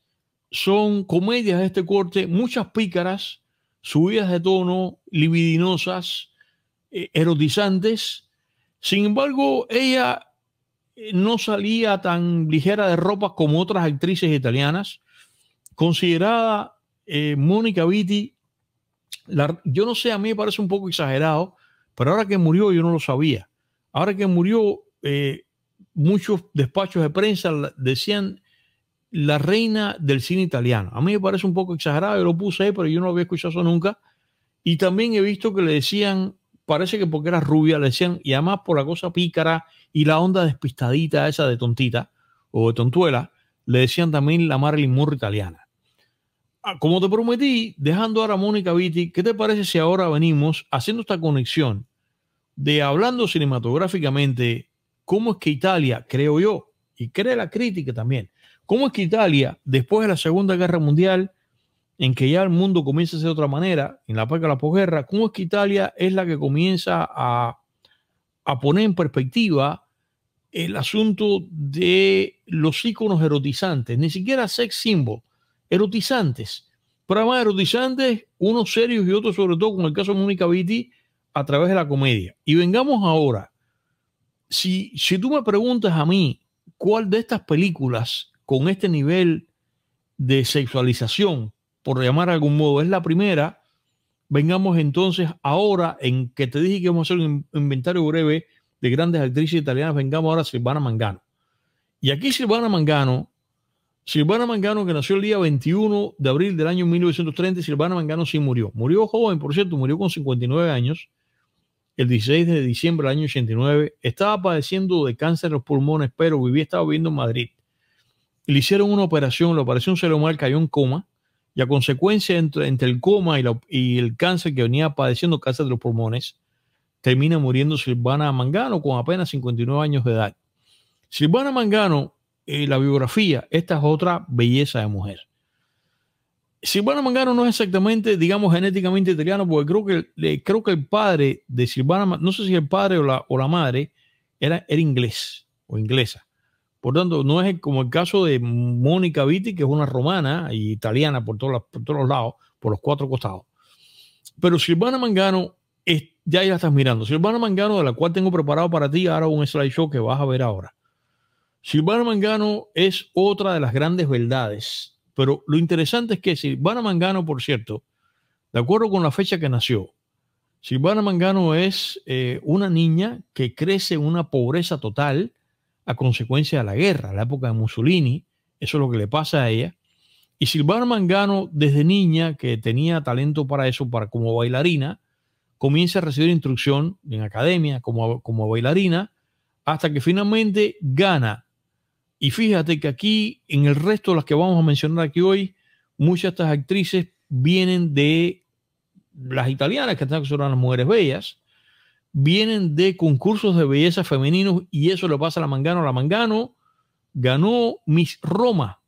son comedias de este corte, muchas pícaras, subidas de tono, libidinosas, eh, erotizantes. Sin embargo, ella eh, no salía tan ligera de ropa como otras actrices italianas. Considerada Mónica Vitti, yo no sé, a mí me parece un poco exagerado pero ahora que murió, yo no lo sabía. Ahora que murió, eh, muchos despachos de prensa decían la reina del cine italiano. A mí me parece un poco exagerado, yo lo puse ahí, pero yo no había escuchado eso nunca. Y también he visto que le decían, parece que porque era rubia, le decían, y además por la cosa pícara y la onda despistadita esa de tontita o de tontuela, le decían también la Marilyn Moore italiana. Ah, como te prometí, dejando ahora a Mónica Vitti, ¿qué te parece si ahora venimos haciendo esta conexión de hablando cinematográficamente cómo es que Italia, creo yo, y cree la crítica también, cómo es que Italia, después de la Segunda Guerra Mundial, en que ya el mundo comienza a ser de otra manera, en la Paca de la posguerra, cómo es que Italia es la que comienza a, a poner en perspectiva el asunto de los íconos erotizantes, ni siquiera sex symbol erotizantes. Programas erotizantes, unos serios y otros sobre todo con el caso de Mónica Vitti a través de la comedia. Y vengamos ahora. Si, si tú me preguntas a mí cuál de estas películas con este nivel de sexualización, por llamar de algún modo, es la primera, vengamos entonces ahora en que te dije que vamos a hacer un inventario breve de grandes actrices italianas, vengamos ahora a Silvana Mangano. Y aquí Silvana Mangano Silvana Mangano, que nació el día 21 de abril del año 1930, Silvana Mangano sí murió. Murió joven, por cierto, murió con 59 años, el 16 de diciembre del año 89. Estaba padeciendo de cáncer de los pulmones, pero vivía, estaba viviendo en Madrid. Le hicieron una operación, la operación se lo mal, cayó en coma, y a consecuencia entre, el coma y, y el cáncer que venía padeciendo, cáncer de los pulmones, termina muriendo Silvana Mangano con apenas 59 años de edad. Silvana Mangano eh, la biografía. Esta es otra belleza de mujer. Silvana Mangano no es exactamente, digamos, genéticamente italiano, porque creo que, el, creo que el padre de Silvana no sé si el padre o la, o la madre, era, era inglés o inglesa. Por tanto, no es como el caso de Mónica Vitti, que es una romana y italiana por todos, los, todos los lados, por los cuatro costados. Pero Silvana Mangano, ya la estás mirando. Silvana Mangano, de la cual tengo preparado para ti ahora un slideshow que vas a ver ahora. Silvana Mangano es otra de las grandes verdades, pero lo interesante es que Silvana Mangano, por cierto, de acuerdo con la fecha que nació, Silvana Mangano es eh, una niña que crece en una pobreza total a consecuencia de la guerra, la época de Mussolini, eso es lo que le pasa a ella. Y Silvana Mangano, desde niña, que tenía talento para eso, para como bailarina, comienza a recibir instrucción en academia como, como bailarina, hasta que finalmente gana y fíjate que aquí, en el resto de las que vamos a mencionar aquí hoy, muchas de estas actrices vienen de las italianas que están acostumbradas las mujeres bellas, vienen de concursos de belleza femeninos y eso le pasa a la Mangano. La Mangano ganó Miss Roma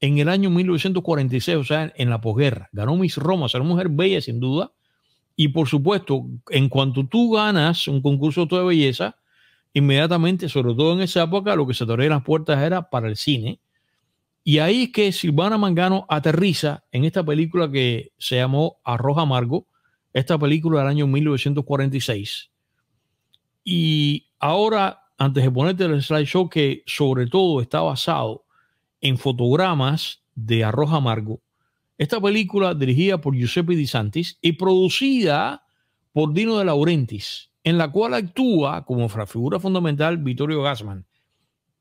en el año 1946, o sea, en la posguerra. Ganó Miss Roma, o sea, una mujer bella sin duda. Y por supuesto, en cuanto tú ganas un concurso de belleza, inmediatamente, sobre todo en esa época, lo que se abría las puertas era para el cine. Y ahí es que Silvana Mangano aterriza en esta película que se llamó Arroz Amargo, esta película del año 1946. Y ahora, antes de ponerte el slideshow, que sobre todo está basado en fotogramas de Arroz Amargo, esta película dirigida por Giuseppe Di Santis y producida por Dino de Laurentiis en la cual actúa como figura fundamental Vittorio Gassman.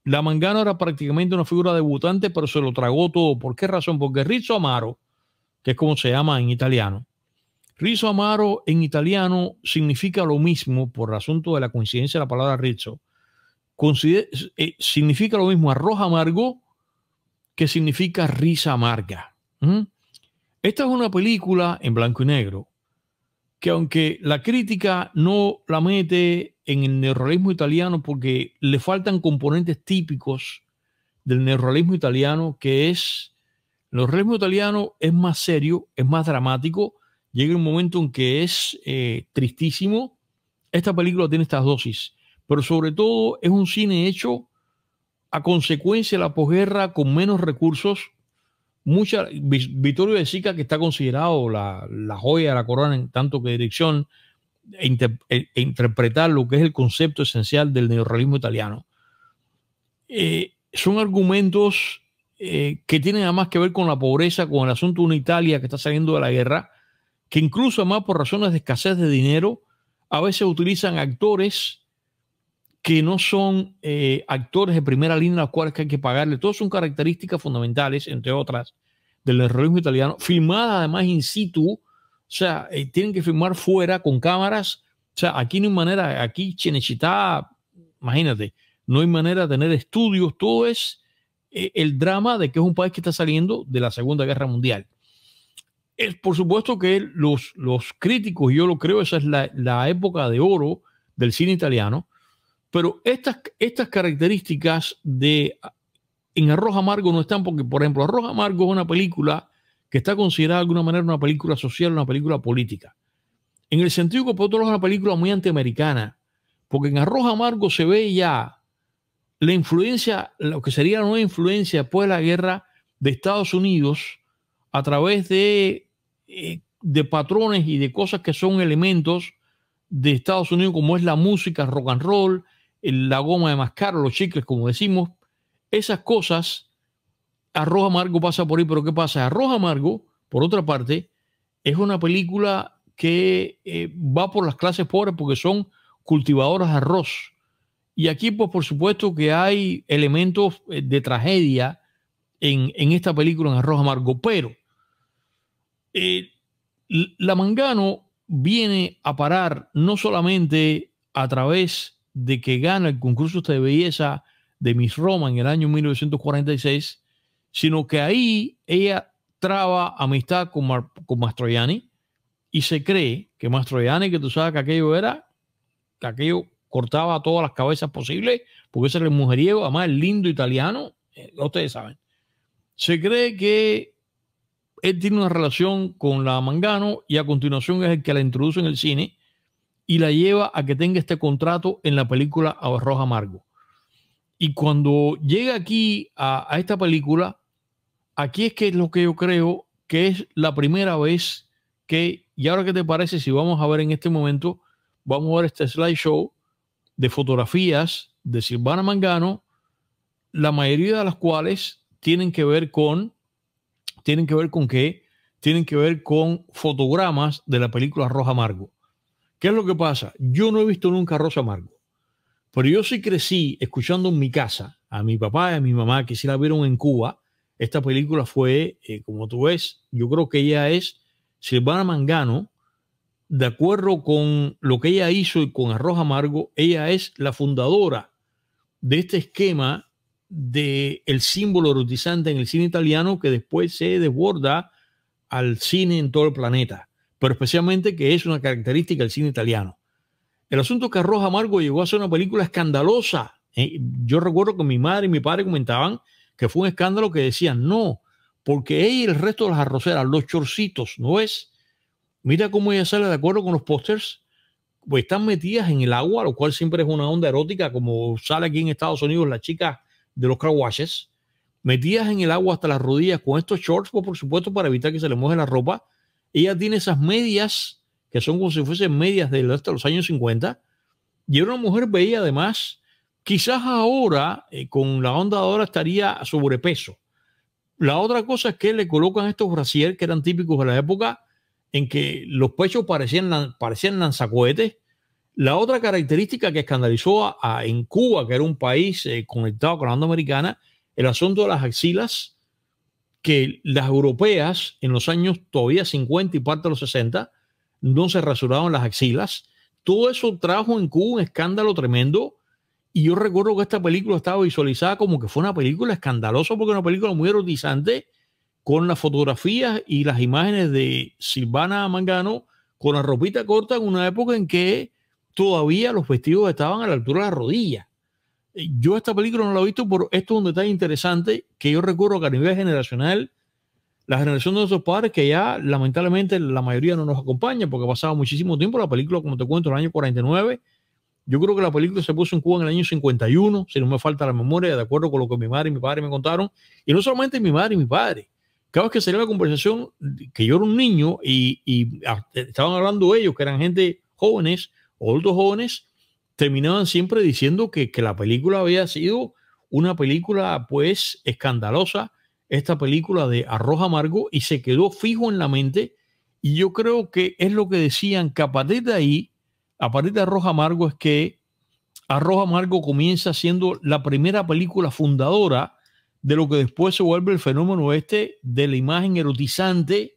La Mangano era prácticamente una figura debutante, pero se lo tragó todo. ¿Por qué razón? Porque Rizzo Amaro, que es como se llama en italiano, Rizzo Amaro en italiano significa lo mismo, por asunto de la coincidencia de la palabra Rizzo, eh, significa lo mismo arroz amargo que significa risa amarga. ¿Mm? Esta es una película en blanco y negro que aunque la crítica no la mete en el neorrealismo italiano porque le faltan componentes típicos del neorrealismo italiano, que es, el neorrealismo italiano es más serio, es más dramático, llega un momento en que es eh, tristísimo, esta película tiene estas dosis, pero sobre todo es un cine hecho a consecuencia de la posguerra con menos recursos, mucha, Vittorio de Sica, que está considerado la, joya de la corona en tanto que dirección e, e, e, interpretar lo que es el concepto esencial del neorrealismo italiano, eh, son argumentos eh, que tienen además que ver con la pobreza, con el asunto de una Italia que está saliendo de la guerra, que incluso además por razones de escasez de dinero, a veces utilizan actores que no son eh, actores de primera línea a los cuales hay que pagarle. Todos son características fundamentales, entre otras, del terrorismo italiano, filmada además in situ, o sea, eh, tienen que filmar fuera con cámaras, o sea, aquí no hay manera, aquí Chenechitá, imagínate, no hay manera de tener estudios, todo es eh, el drama de que es un país que está saliendo de la Segunda Guerra Mundial. Es, por supuesto que los, los críticos, yo lo creo, esa es la, la época de oro del cine italiano, pero estas, estas características de en Arroz Amargo no están porque, por ejemplo, Arroz Amargo es una película que está considerada de alguna manera una película social, una película política. En el sentido que por otro lado es una película muy antiamericana, porque en Arroz Amargo se ve ya la influencia, lo que sería la nueva influencia después de la guerra de Estados Unidos a través de, eh, de patrones y de cosas que son elementos de Estados Unidos, como es la música, rock and roll, la goma de mascar, los chicles, como decimos, esas cosas, arroz amargo pasa por ahí, pero ¿qué pasa? Arroz amargo, por otra parte, es una película que eh, va por las clases pobres porque son cultivadoras de arroz. Y aquí, pues por supuesto que hay elementos eh, de tragedia en, esta película en Arroz Amargo, pero eh, la Mangano viene a parar no solamente a través de que gana el concurso de belleza de Miss Roma en el año 1946, sino que ahí ella traba amistad con, con Mastroianni y se cree que Mastroianni, que tú sabes que aquello era, que aquello cortaba todas las cabezas posibles, porque ese era el mujeriego, además el lindo italiano, eh, ustedes saben. Se cree que él tiene una relación con la Mangano y a continuación es el que la introduce en el cine y la lleva a que tenga este contrato en la película Roja Amargo. Y cuando llega aquí a, esta película, aquí es que es lo que yo creo que es la primera vez que, y ahora qué te parece si vamos a ver en este momento, vamos a ver este slideshow de fotografías de Silvana Mangano, la mayoría de las cuales tienen que ver con, tienen que ver con qué, tienen que ver con fotogramas de la película Roja Amargo. ¿Qué es lo que pasa? Yo no he visto nunca a Rosa Amargo, pero yo sí crecí escuchando en mi casa a mi papá y a mi mamá que sí la vieron en Cuba. Esta película fue, eh, como tú ves, yo creo que ella es Silvana Mangano, de acuerdo con lo que ella hizo y con Arroz Amargo, ella es la fundadora de este esquema del el símbolo erotizante en el cine italiano que después se desborda al cine en todo el planeta pero especialmente que es una característica del cine italiano. El asunto es que Arroja Amargo llegó a ser una película escandalosa. Eh, yo recuerdo que mi madre y mi padre comentaban que fue un escándalo que decían no, porque ella y el resto de las arroceras, los chorcitos, ¿no es? Mira cómo ella sale de acuerdo con los pósters, pues están metidas en el agua, lo cual siempre es una onda erótica, como sale aquí en Estados Unidos la chica de los carwashes, metidas en el agua hasta las rodillas con estos shorts, pues por supuesto para evitar que se le moje la ropa, ella tiene esas medias que son como si fuesen medias de hasta los años 50. Y era una mujer veía además. Quizás ahora, eh, con la onda de ahora, estaría sobrepeso. La otra cosa es que le colocan estos brasier que eran típicos de la época en que los pechos parecían, parecían lanzacohetes. La otra característica que escandalizó a, en Cuba, que era un país eh, conectado con la onda americana, el asunto de las axilas, que las europeas en los años todavía 50 y parte de los 60 no se rasuraban las axilas. Todo eso trajo en Cuba un escándalo tremendo. Y yo recuerdo que esta película estaba visualizada como que fue una película escandalosa, porque una película muy erotizante, con las fotografías y las imágenes de Silvana Mangano con la ropita corta en una época en que todavía los vestidos estaban a la altura de la rodilla. Eh, yo esta película no la he visto, pero esto es un detalle interesante que yo recuerdo que a nivel generacional, la generación de nuestros padres, que ya lamentablemente la mayoría no nos acompaña porque pasaba muchísimo tiempo, la película, como te cuento, en el año 49, yo creo que la película se puso en Cuba en el año 51, si no me falta la memoria, de acuerdo con lo que mi madre y mi padre me contaron, y no solamente mi madre y mi padre, cada vez que sería la conversación, que yo era un niño y, y ah, estaban hablando ellos, que eran gente jóvenes, adultos jóvenes, terminaban siempre diciendo que, la película había sido una película pues escandalosa, esta película de arroz amargo, y se quedó fijo en la mente. Y yo creo que es lo que decían, que a partir de ahí, a partir de arroz amargo es que arroz amargo comienza siendo la primera película fundadora de lo que después se vuelve el fenómeno este de la imagen erotizante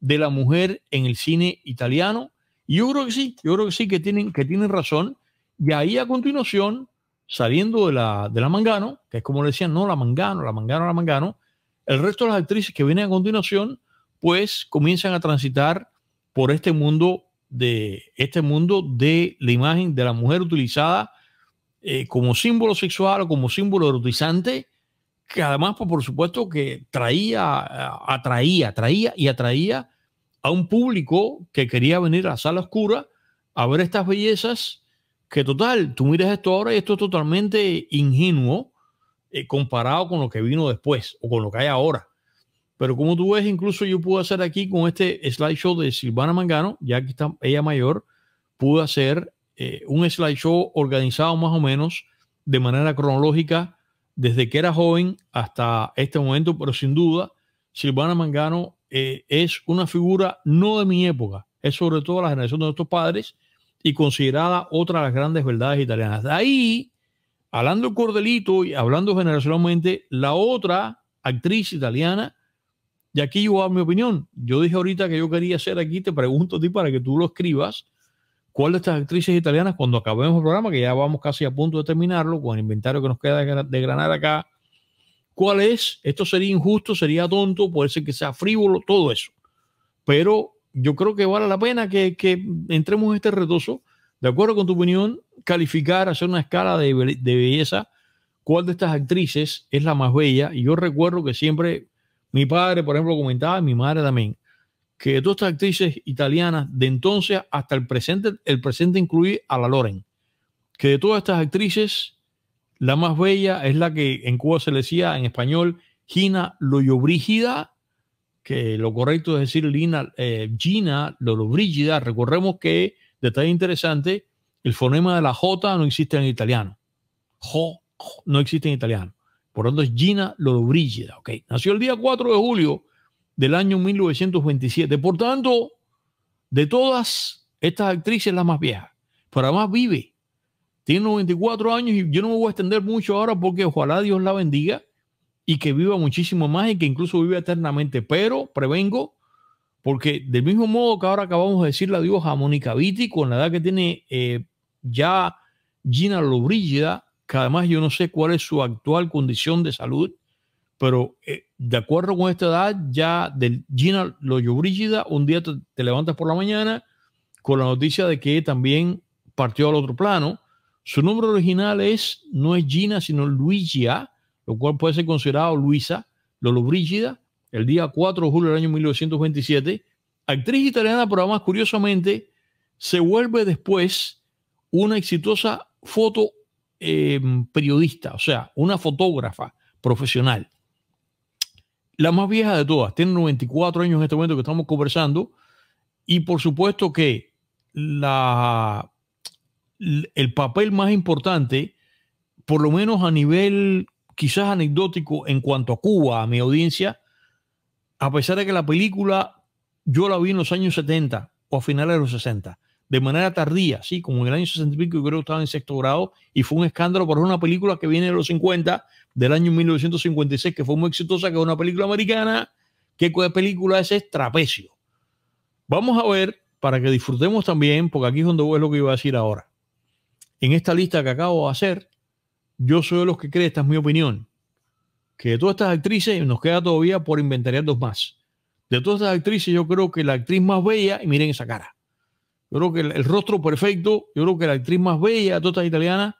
de la mujer en el cine italiano. Y yo creo que sí, yo creo que sí que tienen, que tienen razón y ahí a continuación, saliendo de la, de la Mangano, que es como le decían, no, la Mangano, la Mangano, la Mangano, el resto de las actrices que vienen a continuación, pues comienzan a transitar por este mundo de este mundo de la imagen de la mujer utilizada eh, como símbolo sexual o como símbolo erotizante, que además, pues, por supuesto, que traía, atraía, atraía y atraía a un público que quería venir a la sala oscura a ver estas bellezas que total, tú miras esto ahora y esto es totalmente ingenuo eh, comparado con lo que vino después o con lo que hay ahora. Pero como tú ves, incluso yo pude hacer aquí con este slideshow de Silvana Mangano, ya que está ella mayor, pude hacer eh, un slideshow organizado más o menos de manera cronológica desde que era joven hasta este momento, pero sin duda, Silvana Mangano eh, es una figura no de mi época, es sobre todo la generación de nuestros padres y considerada otra de las grandes verdades italianas. De ahí, hablando Cordelito y hablando generacionalmente, la otra actriz italiana, y aquí yo hago mi opinión, yo dije ahorita que yo quería hacer aquí, te pregunto a ti para que tú lo escribas, cuál de estas actrices italianas, cuando acabemos el programa, que ya vamos casi a punto de terminarlo, con el inventario que nos queda de granar acá, cuál es, esto sería injusto, sería tonto, puede ser que sea frívolo, todo eso. Pero yo creo que vale la pena que, que entremos en este retoso. De acuerdo con tu opinión, calificar, hacer una escala de, de, belleza, cuál de estas actrices es la más bella. Y yo recuerdo que siempre mi padre, por ejemplo, comentaba, mi madre también, que todas estas actrices italianas de entonces hasta el presente, el presente incluye a la Loren, que de todas estas actrices, la más bella es la que en Cuba se le decía en español Gina Loyobrígida, que lo correcto es decir eh, Gina Lollobrigida. Recordemos que, detalle interesante, el fonema de la J no existe en italiano. J no existe en italiano. Por lo tanto, es Gina Lollobrigida. Okay. Nació el día 4 de julio del año 1927. Por tanto, de todas estas actrices, la más vieja. Pero además vive. Tiene 94 años y yo no me voy a extender mucho ahora porque ojalá Dios la bendiga y que viva muchísimo más y que incluso viva eternamente. Pero prevengo, porque del mismo modo que ahora acabamos de decirle adiós a Mónica Vitti, con la edad que tiene eh, ya Gina Lobrígida, que además yo no sé cuál es su actual condición de salud, pero eh, de acuerdo con esta edad, ya de Gina brígida un día te, levantas por la mañana con la noticia de que también partió al otro plano. Su nombre original es, no es Gina, sino Luigia lo cual puede ser considerado Luisa Lolo Brígida, el día 4 de julio del año 1927. Actriz italiana, pero además curiosamente se vuelve después una exitosa foto em, periodista, o sea, una fotógrafa profesional. La más vieja de todas, tiene 94 años en este momento que estamos conversando, y por supuesto que la, el papel más importante, por lo menos a nivel quizás anecdótico en cuanto a Cuba, a mi audiencia, a pesar de que la película yo la vi en los años 70 o a finales de los 60, de manera tardía, sí, como en el año 60 y pico, yo creo que estaba en sexto grado y fue un escándalo, por una película que viene de los 50, del año 1956, que fue muy exitosa, que es una película americana, que película es? es Trapecio. Vamos a ver, para que disfrutemos también, porque aquí es donde voy lo que iba a decir ahora. En esta lista que acabo de hacer, yo soy de los que cree, esta es mi opinión, que de todas estas actrices nos queda todavía por inventariar dos más. De todas estas actrices, yo creo que la actriz más bella, y miren esa cara, yo creo que el, rostro perfecto, yo creo que la actriz más bella de todas estas italianas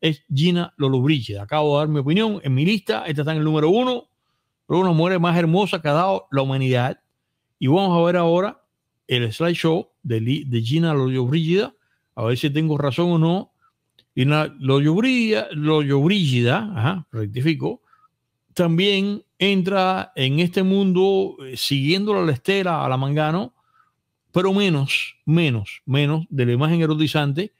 es Gina Lollobrigida. Acabo de dar mi opinión en mi lista, esta está en el número uno, pero una mujer más hermosa que ha dado la humanidad. Y vamos a ver ahora el slideshow de, de Gina Lollobrigida, a ver si tengo razón o no y la Loyobrígida, brígida rectifico, también entra en este mundo eh, siguiendo la estela a la Mangano, pero menos, menos, menos de la imagen erotizante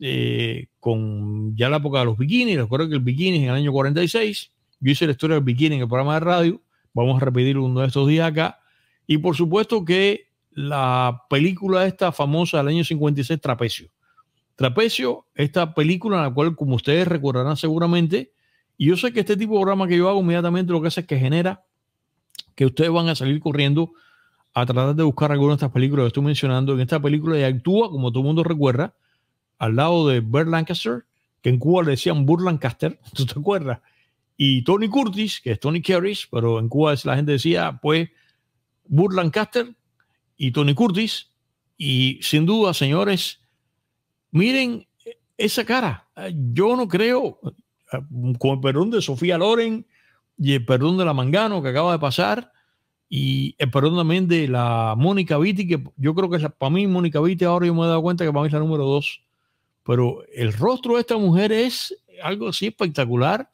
eh, con ya la época de los bikinis. Recuerdo que el bikini en el año 46, yo hice la historia del bikini en el programa de radio, vamos a repetir uno de estos días acá. Y por supuesto que la película esta famosa del año 56, Trapecio. Trapecio, esta película en la cual, como ustedes recordarán seguramente, y yo sé que este tipo de programa que yo hago inmediatamente lo que hace es que genera que ustedes van a salir corriendo a tratar de buscar alguna de estas películas que estoy mencionando. En esta película y actúa, como todo el mundo recuerda, al lado de Burt Lancaster, que en Cuba le decían Burt Lancaster, ¿tú te acuerdas? Y Tony Curtis, que es Tony Kerris, pero en Cuba la gente decía, pues, Burt Lancaster y Tony Curtis. Y sin duda, señores, Miren eh, esa cara. Ah, yo no creo, ah, con el perdón de Sofía Loren y el perdón de la Mangano que acaba de pasar, y el perdón también de la Mónica Vitti, que yo creo que para mí Mónica Vitti ahora yo me he dado cuenta que para mí es la número dos. Pero el rostro de esta mujer es algo así espectacular.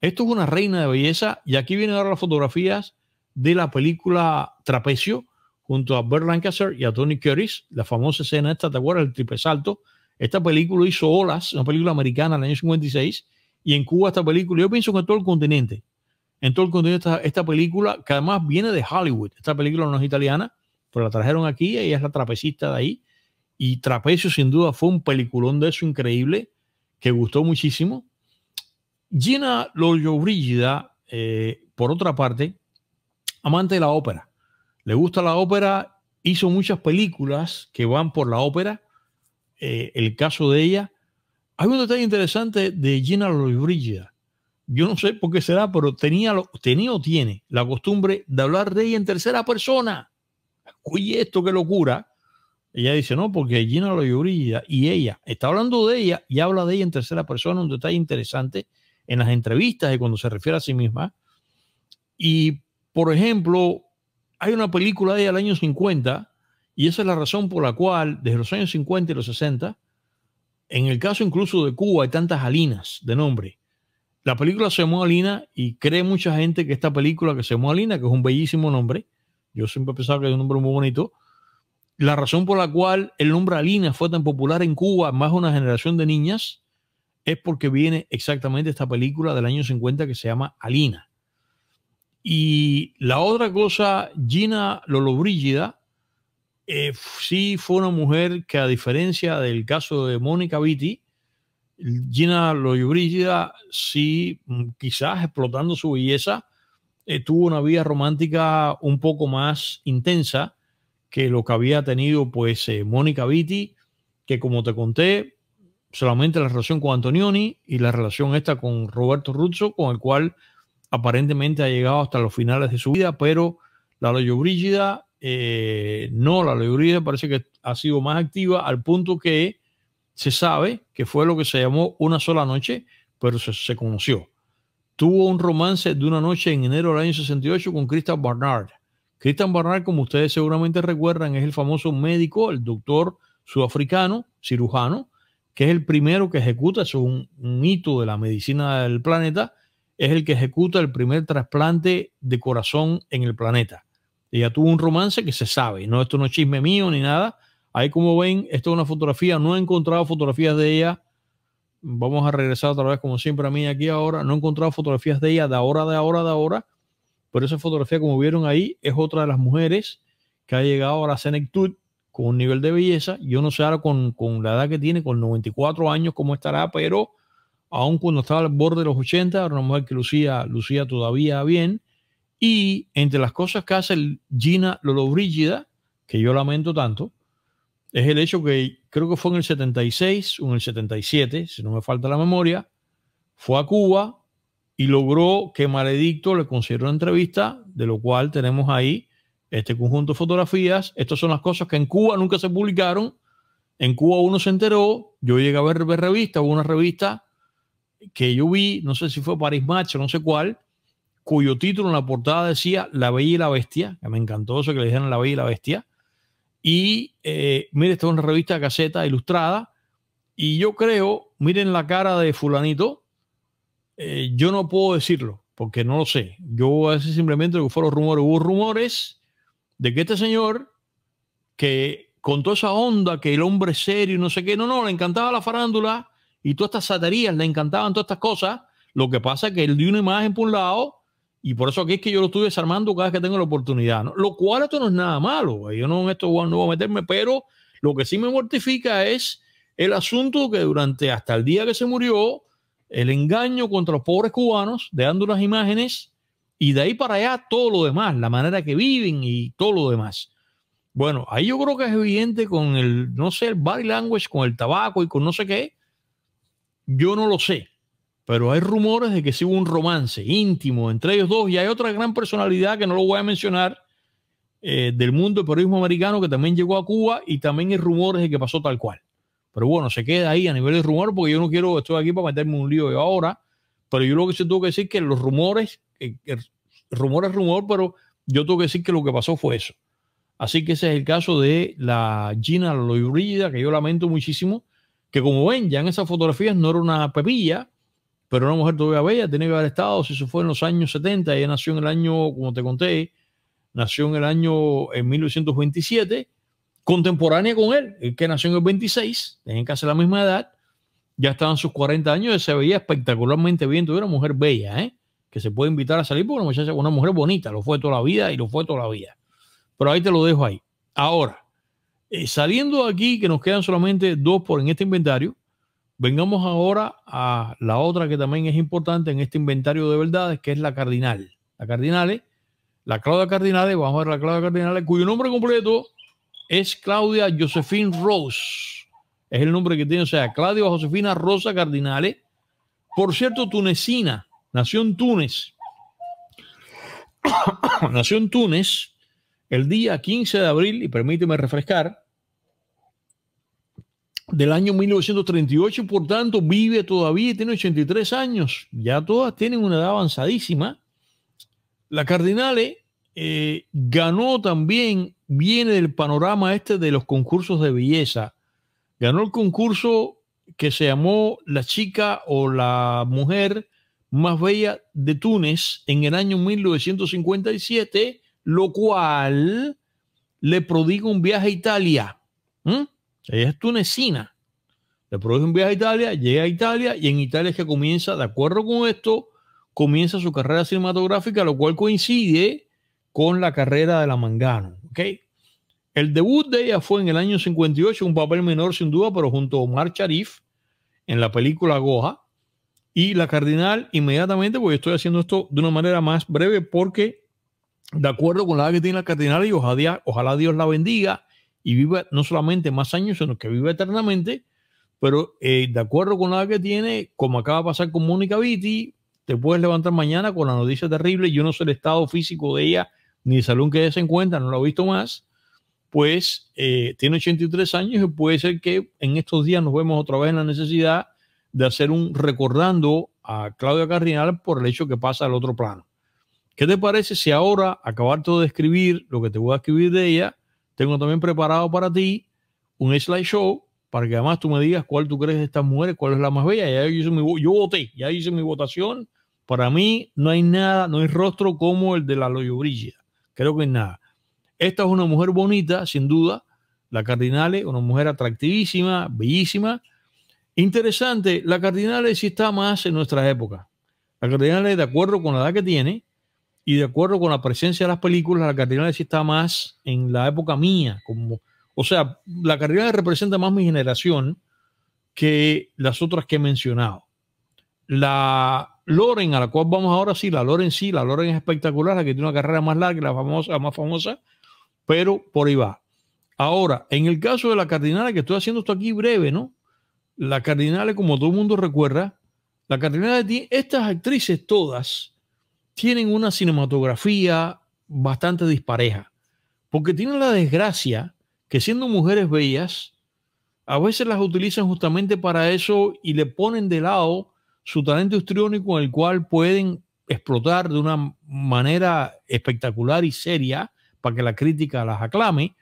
Esto es una reina de belleza y aquí vienen ahora las fotografías de la película Trapecio junto a Bert Lancaster y a Tony Curtis, la famosa escena esta, ¿te acuerdas? El triple salto, esta película hizo olas, una película americana en el año 56, y en Cuba esta película, yo pienso que en todo el continente, en todo el continente esta, esta película, que además viene de Hollywood, esta película no es italiana, pero la trajeron aquí, ella es la trapecista de ahí, y Trapecio sin duda fue un peliculón de eso increíble, que gustó muchísimo. Gina Lollobrigida, eh, por otra parte, amante de la ópera, le gusta la ópera, hizo muchas películas que van por la ópera, eh, el caso de ella. Hay un detalle interesante de Gina Lollobrigida. Yo no sé por qué será, pero tenía, tenía o tiene la costumbre de hablar de ella en tercera persona. Oye, esto qué locura. Ella dice, no, porque Gina Lollobrigida y ella está hablando de ella y habla de ella en tercera persona, un detalle interesante en las entrevistas y cuando se refiere a sí misma. Y, por ejemplo, hay una película de ella del año 50 y esa es la razón por la cual desde los años 50 y los 60, en el caso incluso de Cuba, hay tantas Alinas de nombre. La película se llamó Alina y cree mucha gente que esta película que se llamó Alina, que es un bellísimo nombre, yo siempre he pensado que es un nombre muy bonito, la razón por la cual el nombre Alina fue tan popular en Cuba, más una generación de niñas, es porque viene exactamente esta película del año 50 que se llama Alina. Y la otra cosa, Gina Lollobrigida, eh, sí fue una mujer que a diferencia del caso de Mónica Vitti, Gina Lollobrigida, sí, mm, quizás explotando su belleza, eh, tuvo una vida romántica un poco más intensa que lo que había tenido pues eh, Mónica Vitti, que como te conté, solamente la relación con Antonioni y la relación esta con Roberto Ruzzo, con el cual aparentemente ha llegado hasta los finales de su vida, pero la Lollobrigida eh, no, la librería parece que ha sido más activa al punto que se sabe que fue lo que se llamó una sola noche, pero se, conoció. Tuvo un romance de una noche en enero del año 68 con Christian Barnard. Christian Barnard, como ustedes seguramente recuerdan, es el famoso médico, el doctor sudafricano, cirujano, que es el primero que ejecuta, es un hito de la medicina del planeta, es el que ejecuta el primer trasplante de corazón en el planeta ella tuvo un romance que se sabe, no, esto no es chisme mío ni nada. Ahí como ven, esto es una fotografía, no he encontrado fotografías de ella. Vamos a regresar otra vez, como siempre, a mí aquí ahora. No he encontrado fotografías de ella de ahora, de ahora, de ahora. Pero esa fotografía, como vieron ahí, es otra de las mujeres que ha llegado a la senectud con un nivel de belleza. Yo no sé ahora con, la edad que tiene, con 94 años, cómo estará, pero aún cuando estaba al borde de los 80, era una mujer que lucía, lucía todavía bien. Y entre las cosas que hace Gina Lollobrigida, que yo lamento tanto, es el hecho que creo que fue en el 76 o en el 77, si no me falta la memoria, fue a Cuba y logró que Maledicto le consiguiera una entrevista, de lo cual tenemos ahí este conjunto de fotografías. Estas son las cosas que en Cuba nunca se publicaron. En Cuba uno se enteró, yo llegué a ver, revista, revistas, hubo una revista que yo vi, no sé si fue Paris Match o no sé cuál, cuyo título en la portada decía La Bella y la Bestia, que me encantó eso que le dijeron La Bella y la Bestia. Y eh, mire, esta es una revista caseta ilustrada. Y yo creo, miren la cara de fulanito, eh, yo no puedo decirlo, porque no lo sé. Yo a decir simplemente lo que fueron rumores. Hubo rumores de que este señor, que con toda esa onda, que el hombre serio, y no sé qué, no, no, le encantaba la farándula y todas estas satarías, le encantaban todas estas cosas. Lo que pasa es que él dio una imagen por un lado y por eso aquí es que yo lo estoy desarmando cada vez que tengo la oportunidad. Lo cual esto no es nada malo. Pues, yo no en esto no voy a meterme, pero lo que sí me mortifica es el asunto que durante hasta el día que se murió, el engaño contra los pobres cubanos, dejando unas imágenes, y de ahí para allá todo lo demás, la manera que viven y todo lo demás. Bueno, ahí yo creo que es evidente con el, no sé, el body language, con el tabaco y con no sé qué. Yo no lo sé pero hay rumores de que sí hubo un romance íntimo entre ellos dos y hay otra gran personalidad que no lo voy a mencionar eh, del mundo del periodismo americano que también llegó a Cuba y también hay rumores de que pasó tal cual. Pero bueno, se queda ahí a nivel de rumor porque yo no quiero, estoy aquí para meterme un lío de ahora, pero yo lo que sí tengo que decir que los rumores, rumores eh, eh, rumor es rumor, pero yo tengo que decir que lo que pasó fue eso. Así que ese es el caso de la Gina Loyurida, que yo lamento muchísimo, que como ven ya en esas fotografías no era una pepilla, pero una mujer todavía bella, tiene que haber estado, si eso fue en los años 70, ella nació en el año, como te conté, nació en el año en 1927, contemporánea con él, que nació en el 26, en casi la misma edad, ya estaban sus 40 años, y se veía espectacularmente bien, tuviera una mujer bella, ¿eh? que se puede invitar a salir por una, una mujer bonita, lo fue toda la vida y lo fue toda la vida. Pero ahí te lo dejo ahí. Ahora, eh, saliendo aquí, que nos quedan solamente dos por en este inventario, Vengamos ahora a la otra que también es importante en este inventario de verdades, que es la cardinal. La cardinal, la Claudia Cardinale, vamos a ver la Claudia Cardinale, cuyo nombre completo es Claudia Josephine Rose. Es el nombre que tiene, o sea, Claudia Josefina Rosa Cardinale. Por cierto, tunecina, nació en Túnez. nació en Túnez el día 15 de abril, y permíteme refrescar, del año 1938, por tanto, vive todavía tiene 83 años. Ya todas tienen una edad avanzadísima. La Cardinale eh, ganó también, viene del panorama este de los concursos de belleza. Ganó el concurso que se llamó La chica o la mujer más bella de Túnez en el año 1957, lo cual le prodiga un viaje a Italia. ¿Mm? Ella es tunecina. Le produce un viaje a Italia, llega a Italia y en Italia es que comienza, de acuerdo con esto, comienza su carrera cinematográfica, lo cual coincide con la carrera de la Mangano. ¿okay? El debut de ella fue en el año 58, un papel menor sin duda, pero junto a Omar Sharif en la película Goja. Y la Cardinal, inmediatamente, porque estoy haciendo esto de una manera más breve, porque de acuerdo con la edad que tiene la Cardinal, y ojalá Dios la bendiga, y viva no solamente más años, sino que viva eternamente, pero eh, de acuerdo con la que tiene, como acaba de pasar con Mónica Vitti, te puedes levantar mañana con la noticia terrible, yo no sé el estado físico de ella, ni el salón que ella se encuentra, no lo he visto más, pues eh, tiene 83 años y puede ser que en estos días nos vemos otra vez en la necesidad de hacer un recordando a Claudia Cardinal por el hecho que pasa al otro plano. ¿Qué te parece si ahora acabar todo de escribir lo que te voy a escribir de ella, tengo también preparado para ti un slideshow para que además tú me digas cuál tú crees de estas mujeres, cuál es la más bella. Ya yo, hice mi, yo voté, ya hice mi votación. Para mí no hay nada, no hay rostro como el de la Loyo Brilla. Creo que nada. Esta es una mujer bonita, sin duda. La Cardinale, una mujer atractivísima, bellísima. Interesante, la Cardinale sí está más en nuestra época. La Cardinale, de acuerdo con la edad que tiene, y de acuerdo con la presencia de las películas, la cardinal sí está más en la época mía, como, o sea, la cardinal representa más mi generación que las otras que he mencionado. La Loren, a la cual vamos ahora, sí, la Loren sí, la Loren es espectacular, la que tiene una carrera más larga, la famosa, más famosa, pero por ahí va. Ahora, en el caso de la cardinal, que estoy haciendo esto aquí breve, ¿no? La cardinal, como todo el mundo recuerda, la cardinal tiene estas actrices todas, tienen una cinematografía bastante dispareja, porque tienen la desgracia que siendo mujeres bellas, a veces las utilizan justamente para eso y le ponen de lado su talento histriónico, el cual pueden explotar de una manera espectacular y seria para que la crítica las aclame.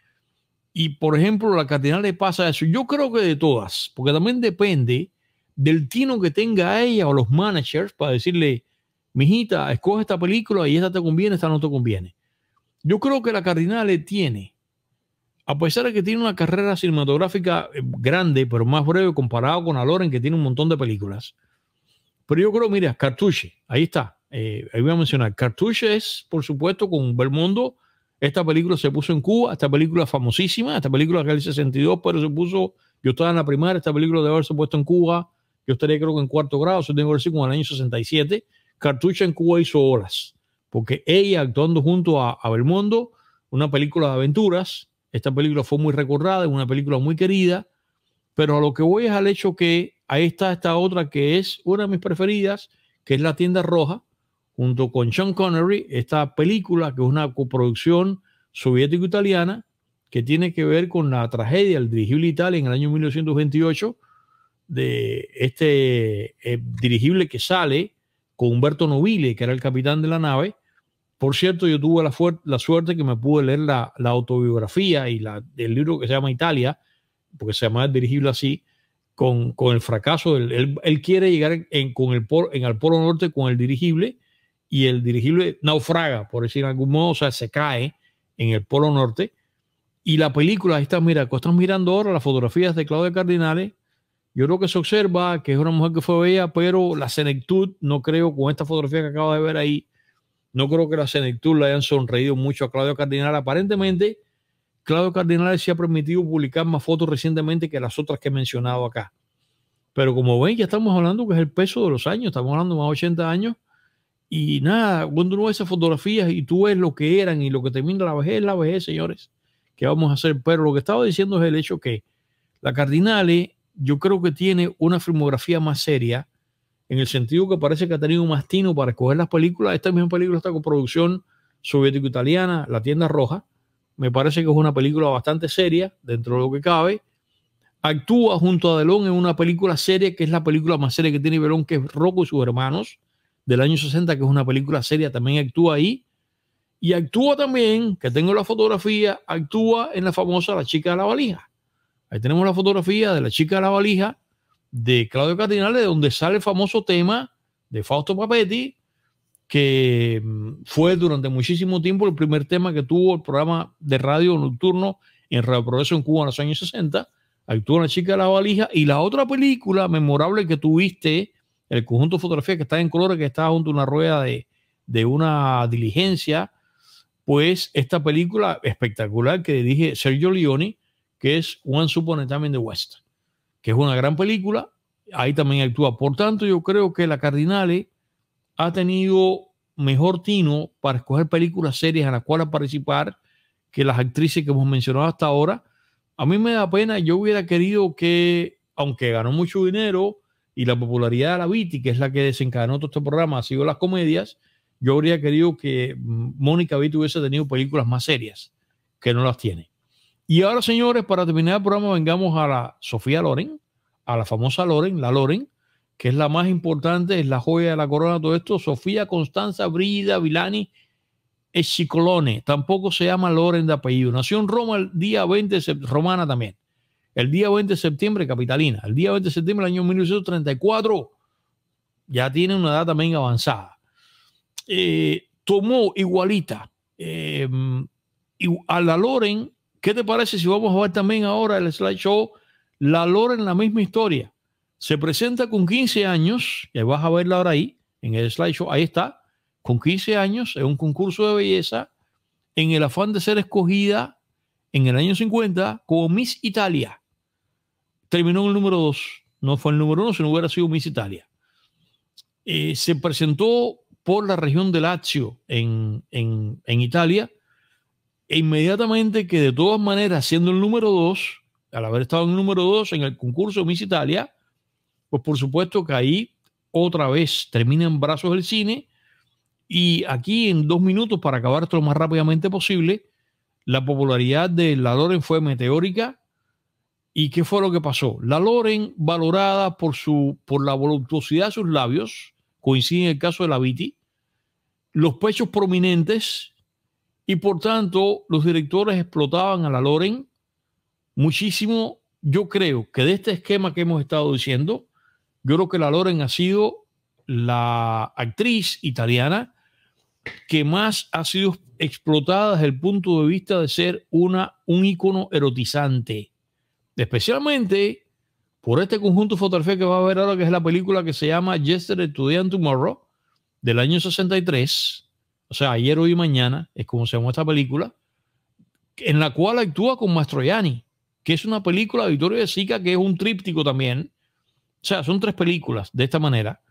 Y por ejemplo, la Cardinal le pasa eso. Yo creo que de todas, porque también depende del tino que tenga ella o los managers para decirle, mijita, escoge esta película y esta te conviene, esta no te conviene. Yo creo que la Cardinale tiene, a pesar de que tiene una carrera cinematográfica eh, grande, pero más breve comparado con Aloren, que tiene un montón de películas. Pero yo creo, mira, Cartuche, ahí está, eh, ahí voy a mencionar. Cartuche es, por supuesto, con Belmondo. Esta película se puso en Cuba, esta película famosísima, esta película que es el 62, pero se puso, yo estaba en la primaria, esta película debe haberse puesto en Cuba, yo estaría creo que en cuarto grado, yo tengo que decir como en el año 67, Cartucha en Cuba hizo horas, porque ella actuando junto a, Belmondo, una película de aventuras, esta película fue muy recordada, es una película muy querida, pero a lo que voy es al hecho que ahí está esta otra que es una de mis preferidas, que es La Tienda Roja, junto con Sean Connery, esta película que es una coproducción soviético-italiana que tiene que ver con la tragedia del dirigible Italia en el año 1928, de este eh, dirigible que sale con Humberto Nobile, que era el capitán de la nave. Por cierto, yo tuve la, la suerte que me pude leer la, autobiografía y la, el libro que se llama Italia, porque se llama el dirigible así, con, el fracaso. él, quiere llegar en, con el en, al Polo Norte con el dirigible y el dirigible naufraga, por decir de algún modo, o sea, se cae en el Polo Norte. Y la película, ahí está, mira, estás mirando ahora las fotografías de Claudia Cardinales, yo creo que se observa que es una mujer que fue bella, pero la senectud, no creo, con esta fotografía que acabo de ver ahí, no creo que la senectud le hayan sonreído mucho a Claudio Cardinal. Aparentemente, Claudio Cardinal se ha permitido publicar más fotos recientemente que las otras que he mencionado acá. Pero como ven, ya estamos hablando que es el peso de los años, estamos hablando más de 80 años. Y nada, cuando uno ve esas fotografías y tú ves lo que eran y lo que termina la vejez, la vejez, señores, ¿qué vamos a hacer? Pero lo que estaba diciendo es el hecho que la Cardinale yo creo que tiene una filmografía más seria, en el sentido que parece que ha tenido más tino para escoger las películas. Esta misma película está con producción soviético-italiana, La tienda roja. Me parece que es una película bastante seria, dentro de lo que cabe. Actúa junto a Delón en una película seria, que es la película más seria que tiene Belón, que es Rocco y sus hermanos, del año 60, que es una película seria, también actúa ahí. Y actúa también, que tengo la fotografía, actúa en la famosa La chica de la valija Ahí tenemos la fotografía de la chica de la valija de Claudio Cardinale, de donde sale el famoso tema de Fausto Papetti, que mm, fue durante muchísimo tiempo el primer tema que tuvo el programa de radio nocturno en Radio Progreso en Cuba en los años 60. Actúa la chica de la valija y la otra película memorable que tuviste, el conjunto de fotografías que está en color, que está junto a una rueda de, de una diligencia, pues esta película espectacular que dirige Sergio Leone, que es One Supone También de West, que es una gran película, ahí también actúa. Por tanto, yo creo que la Cardinale ha tenido mejor tino para escoger películas series en las cuales participar que las actrices que hemos mencionado hasta ahora. A mí me da pena, yo hubiera querido que, aunque ganó mucho dinero y la popularidad de la Viti, que es la que desencadenó todo este programa, ha sido las comedias, yo habría querido que Mónica Viti hubiese tenido películas más serias, que no las tiene. Y ahora, señores, para terminar el programa, vengamos a la Sofía Loren, a la famosa Loren, la Loren, que es la más importante, es la joya de la corona, todo esto. Sofía Constanza Brida Vilani Escicolone, tampoco se llama Loren de apellido. Nació en Roma el día 20 romana también. El día 20 de septiembre, capitalina. El día 20 de septiembre del año 1934. Ya tiene una edad también avanzada. Eh, tomó igualita eh, mm, a la Loren ¿Qué te parece si vamos a ver también ahora el slideshow La Lora en la misma historia? Se presenta con 15 años, y vas a verla ahora ahí, en el slideshow, ahí está, con 15 años, en un concurso de belleza, en el afán de ser escogida en el año 50 como Miss Italia. Terminó en el número 2, no fue el número 1, si no hubiera sido Miss Italia. Eh, se presentó por la región de Lazio, en, en, en Italia, e inmediatamente que de todas maneras, siendo el número dos, al haber estado en el número dos en el concurso Miss Italia, pues por supuesto que ahí otra vez termina en brazos del cine. Y aquí en dos minutos, para acabar esto lo más rápidamente posible, la popularidad de la Loren fue meteórica. ¿Y qué fue lo que pasó? La Loren, valorada por, su, por la voluptuosidad de sus labios, coincide en el caso de la Viti, los pechos prominentes y por tanto, los directores explotaban a la Loren muchísimo. Yo creo que de este esquema que hemos estado diciendo, yo creo que la Loren ha sido la actriz italiana que más ha sido explotada desde el punto de vista de ser una, un ícono erotizante. Especialmente por este conjunto fotografía que va a ver ahora, que es la película que se llama Yesterday Today and Tomorrow, del año 63, o sea, ayer, hoy y mañana, es como se llama esta película, en la cual actúa con Mastroianni, que es una película de Vittorio de Sica, que es un tríptico también. O sea, son tres películas de esta manera.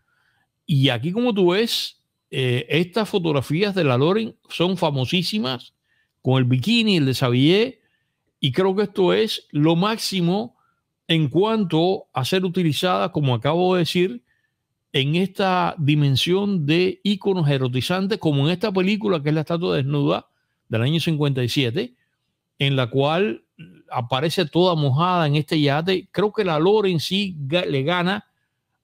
Y aquí, como tú ves, eh, estas fotografías de la Loren son famosísimas, con el bikini, el deshabillé, y creo que esto es lo máximo en cuanto a ser utilizada, como acabo de decir, en esta dimensión de íconos erotizantes, como en esta película que es La Estatua Desnuda del año 57, en la cual aparece toda mojada en este yate. Creo que la lore en sí le gana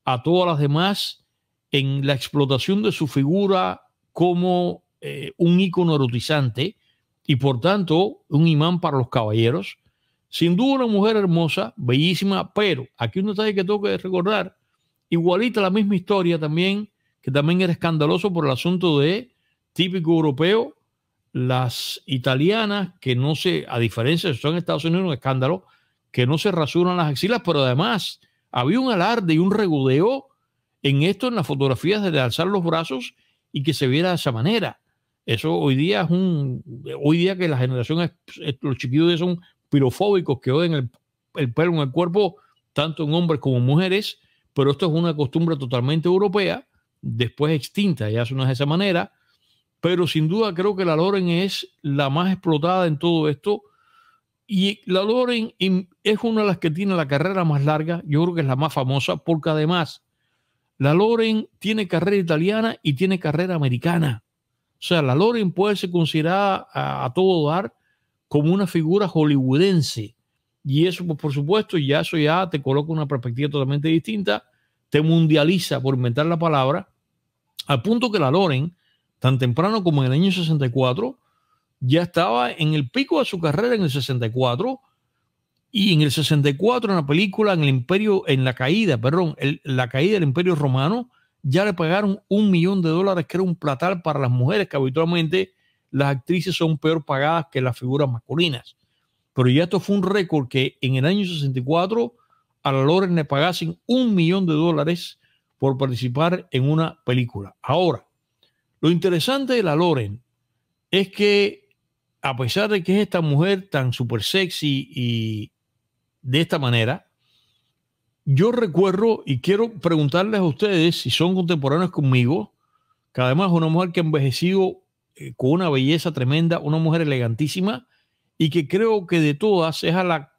a todas las demás en la explotación de su figura como eh, un ícono erotizante y por tanto un imán para los caballeros. Sin duda una mujer hermosa, bellísima, pero aquí un detalle que tengo que recordar Igualita la misma historia también, que también era escandaloso por el asunto de típico europeo, las italianas que no se, a diferencia de son Estados Unidos, un escándalo, que no se rasuran las axilas, pero además había un alarde y un regudeo en esto, en las fotografías de alzar los brazos y que se viera de esa manera. Eso hoy día es un, hoy día que la generación, eh, los chiquillos son pirofóbicos que odian el, el, pelo en el cuerpo, tanto en hombres como en mujeres, pero esto es una costumbre totalmente europea, después extinta, ya no es de esa manera, pero sin duda creo que la Loren es la más explotada en todo esto. Y la Loren es una de las que tiene la carrera más larga, yo creo que es la más famosa, porque además la Loren tiene carrera italiana y tiene carrera americana. O sea, la Loren puede ser considerada a, todo dar como una figura hollywoodense. Y eso, pues, por supuesto, ya eso ya te coloca una perspectiva totalmente distinta, te mundializa, por inventar la palabra, al punto que la Loren, tan temprano como en el año 64, ya estaba en el pico de su carrera en el 64, y en el 64, en la película, en el imperio, en la caída, perdón, la caída del imperio romano, ya le pagaron un millón de dólares, que era un platal para las mujeres, que habitualmente las actrices son peor pagadas que las figuras masculinas. Pero ya esto fue un récord que en el año 64 a la Loren le pagasen un millón de dólares por participar en una película. Ahora, lo interesante de la Loren es que a pesar de que es esta mujer tan super sexy y de esta manera, yo recuerdo y quiero preguntarles a ustedes si son contemporáneos conmigo, que además es una mujer que ha envejecido eh, con una belleza tremenda, una mujer elegantísima, y que creo que de todas es a la,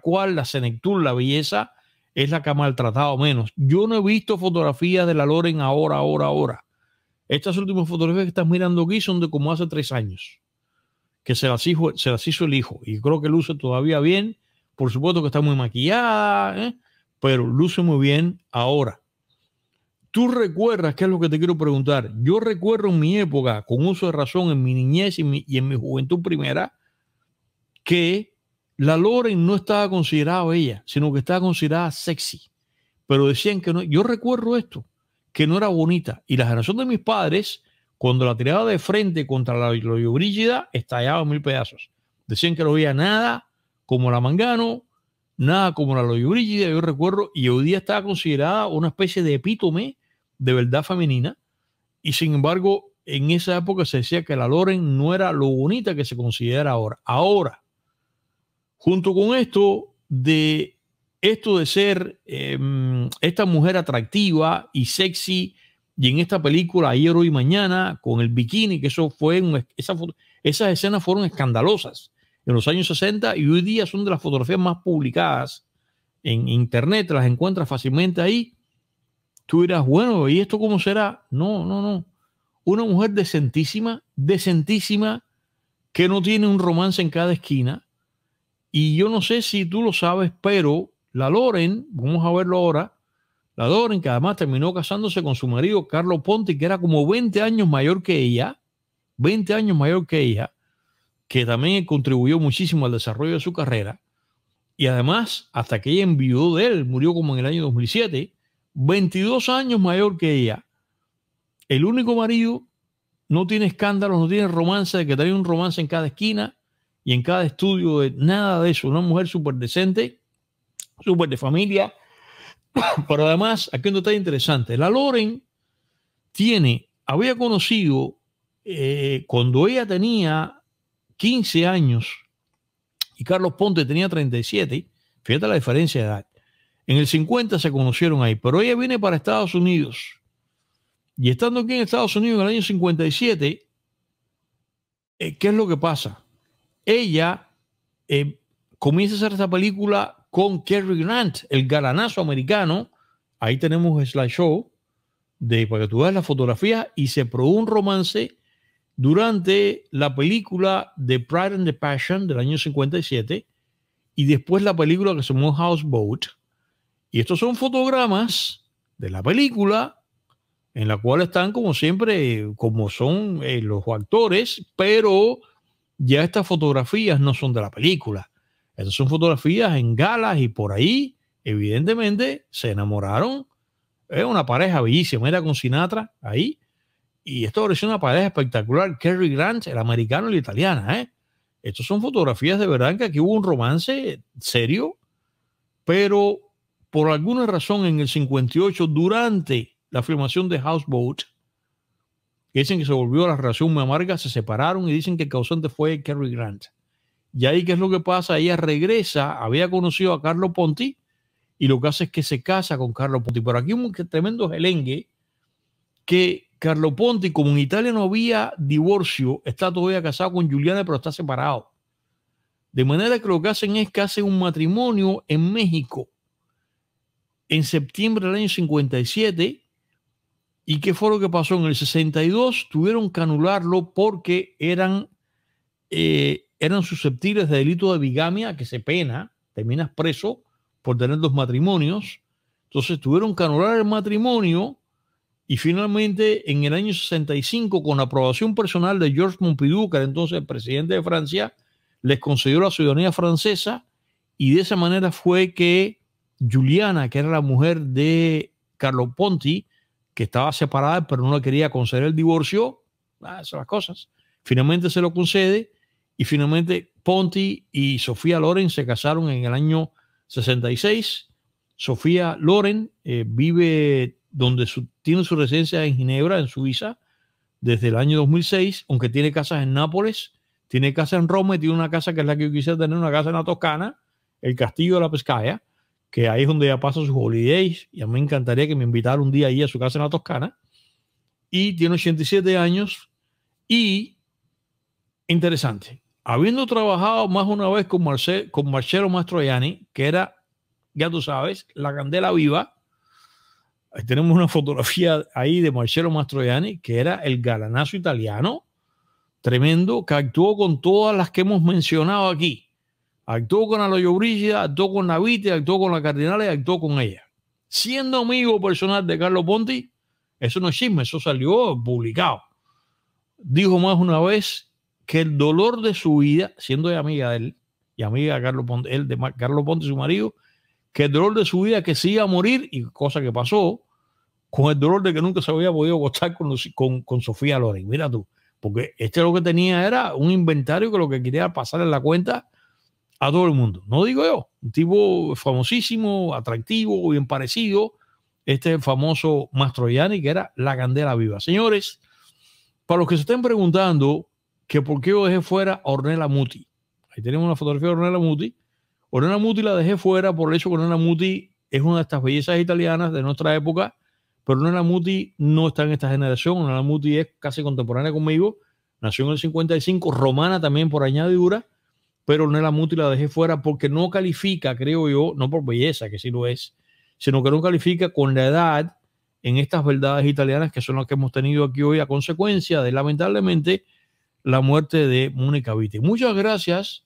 cual la senectud, la belleza, es la que ha maltratado menos. Yo no he visto fotografías de la Loren ahora, ahora, ahora. Estas últimas fotografías que estás mirando aquí son de como hace tres años, que se las hizo, se las hizo el hijo. Y creo que luce todavía bien. Por supuesto que está muy maquillada, ¿eh? pero luce muy bien ahora. Tú recuerdas, qué es lo que te quiero preguntar. Yo recuerdo en mi época, con uso de razón, en mi niñez y en mi juventud primera, que la Loren no estaba considerada bella, sino que estaba considerada sexy. Pero decían que no, yo recuerdo esto, que no era bonita. Y la generación de mis padres, cuando la tiraba de frente contra la brígida, estallaba en mil pedazos. Decían que no había nada como la Mangano, nada como la Brígida. yo recuerdo, y hoy día estaba considerada una especie de epítome de verdad femenina. Y sin embargo, en esa época se decía que la Loren no era lo bonita que se considera ahora. Ahora, Junto con esto de esto de ser em, esta mujer atractiva y sexy, y en esta película ayer, hoy, mañana, con el bikini, que eso fue, esas escenas fueron escandalosas en los años 60 y hoy día son de las fotografías más publicadas en internet, las encuentras fácilmente ahí. Tú dirás, bueno, ¿y esto cómo será? No, no, no. Una mujer decentísima, decentísima, que no tiene un romance en cada esquina, y yo no sé si tú lo sabes, pero la Loren, vamos a verlo ahora, la Loren que además terminó casándose con su marido Carlos Ponte, que era como 20 años mayor que ella, 20 años mayor que ella, que también contribuyó muchísimo al desarrollo de su carrera. Y además, hasta que ella envió de él, murió como en el año 2007, 22 años mayor que ella. El único marido no tiene escándalos, no tiene romance, de que trae un romance en cada esquina, y en cada estudio de nada de eso. Una mujer súper decente, súper de familia. Pero además, aquí un detalle interesante. La Loren tiene, había conocido eh, cuando ella tenía 15 años y Carlos Ponte tenía 37. Fíjate la diferencia de edad. En el 50 se conocieron ahí, pero ella viene para Estados Unidos. Y estando aquí en Estados Unidos en el año 57, eh, ¿qué es lo que pasa? ella eh, comienza a hacer esta película con Cary Grant, el galanazo americano. Ahí tenemos el Show, de, para que tú veas la fotografía, y se probó un romance durante la película de Pride and the Passion del año 57 y después la película que se llamó Houseboat. Y estos son fotogramas de la película en la cual están como siempre, como son eh, los actores, pero ya estas fotografías no son de la película. Estas son fotografías en galas y por ahí, evidentemente, se enamoraron. Es una pareja bellísima, era con Sinatra ahí. Y esto es una pareja espectacular, Cary Grant, el americano y la italiana. ¿eh? Estas son fotografías de verdad que aquí hubo un romance serio, pero por alguna razón en el 58, durante la filmación de Houseboat, que dicen que se volvió la relación muy amarga, se separaron y dicen que el causante fue Kerry Grant. Y ahí, ¿qué es lo que pasa? Ella regresa, había conocido a Carlo Ponti y lo que hace es que se casa con Carlo Ponti. Pero aquí un tremendo gelengue que Carlo Ponti, como en Italia no había divorcio, está todavía casado con Juliana, pero está separado. De manera que lo que hacen es que hacen un matrimonio en México en septiembre del año 57 ¿Y qué fue lo que pasó? En el 62 tuvieron que anularlo porque eran, eh, eran susceptibles de delito de bigamia, que se pena, terminas preso por tener dos matrimonios. Entonces tuvieron que anular el matrimonio y finalmente en el año 65, con la aprobación personal de Georges Pompidou, que era entonces presidente de Francia, les concedió la ciudadanía francesa y de esa manera fue que Juliana, que era la mujer de Carlo Ponti, que estaba separada, pero no le quería conceder el divorcio. Ah, esas las cosas. Finalmente se lo concede y finalmente Ponti y Sofía Loren se casaron en el año 66. Sofía Loren eh, vive donde tiene su residencia en Ginebra, en Suiza, desde el año 2006, aunque tiene casas en Nápoles, tiene casa en Roma y tiene una casa que es la que yo quisiera tener, una casa en la Toscana, el castillo de la Pescaia que ahí es donde ya paso sus holidays. Y a mí me encantaría que me invitaran un día ahí a su casa en la Toscana. Y tiene 87 años. Y, interesante, habiendo trabajado más una vez con, con Marcelo Mastroianni, que era, ya tú sabes, la candela viva. tenemos una fotografía ahí de Marcelo Mastroianni, que era el galanazo italiano, tremendo, que actuó con todas las que hemos mencionado aquí. Actuó con Aloyo Brilla, actuó con Navite, actuó con la y actuó con ella. Siendo amigo personal de Carlos Ponti, eso no es chisme, eso salió publicado. Dijo más una vez que el dolor de su vida, siendo amiga de él, y amiga de Carlos Ponte, él de Carlos Ponte, su marido, que el dolor de su vida que se iba a morir, y cosa que pasó, con el dolor de que nunca se había podido acostar con, Sofía Loren. Mira tú, porque este lo que tenía era un inventario que lo que quería pasar en la cuenta a todo el mundo. No digo yo, un tipo famosísimo, atractivo, bien parecido. Este famoso Mastroianni, que era la candela viva. Señores, para los que se estén preguntando que por qué yo dejé fuera a Ornella Muti. Ahí tenemos una fotografía de Ornella Muti. Ornella Muti la dejé fuera por el hecho que Ornella Muti es una de estas bellezas italianas de nuestra época, pero Ornella Muti no está en esta generación. Ornella Muti es casi contemporánea conmigo. Nació en el 55, romana también por añadidura pero no la Muti la dejé fuera porque no califica, creo yo, no por belleza, que sí lo es, sino que no califica con la edad en estas verdades italianas que son las que hemos tenido aquí hoy a consecuencia de, lamentablemente, la muerte de Mónica Vitti. Muchas gracias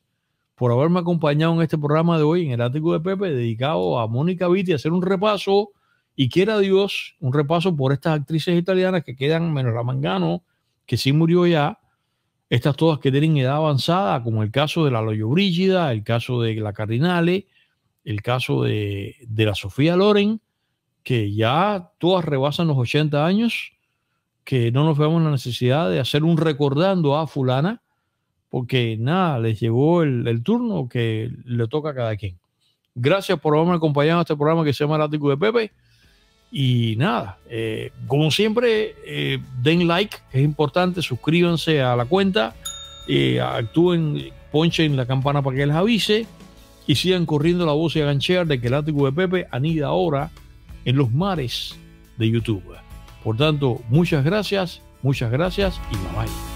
por haberme acompañado en este programa de hoy, en el Ático de Pepe, dedicado a Mónica Vitti, a hacer un repaso, y quiera Dios, un repaso por estas actrices italianas que quedan, menos la Mangano, que sí murió ya, estas todas que tienen edad avanzada, como el caso de la Brígida el caso de la Cardinale, el caso de, la Sofía Loren, que ya todas rebasan los 80 años, que no nos vemos la necesidad de hacer un recordando a fulana, porque nada, les llegó el, turno que le toca a cada quien. Gracias por haberme acompañado a este programa que se llama El Ático de Pepe. Y nada, eh, como siempre, eh, den like, es importante, suscríbanse a la cuenta, eh, actúen, ponchen la campana para que les avise y sigan corriendo la voz y ganchear de que el ático de Pepe anida ahora en los mares de YouTube. Por tanto, muchas gracias, muchas gracias y bye bye.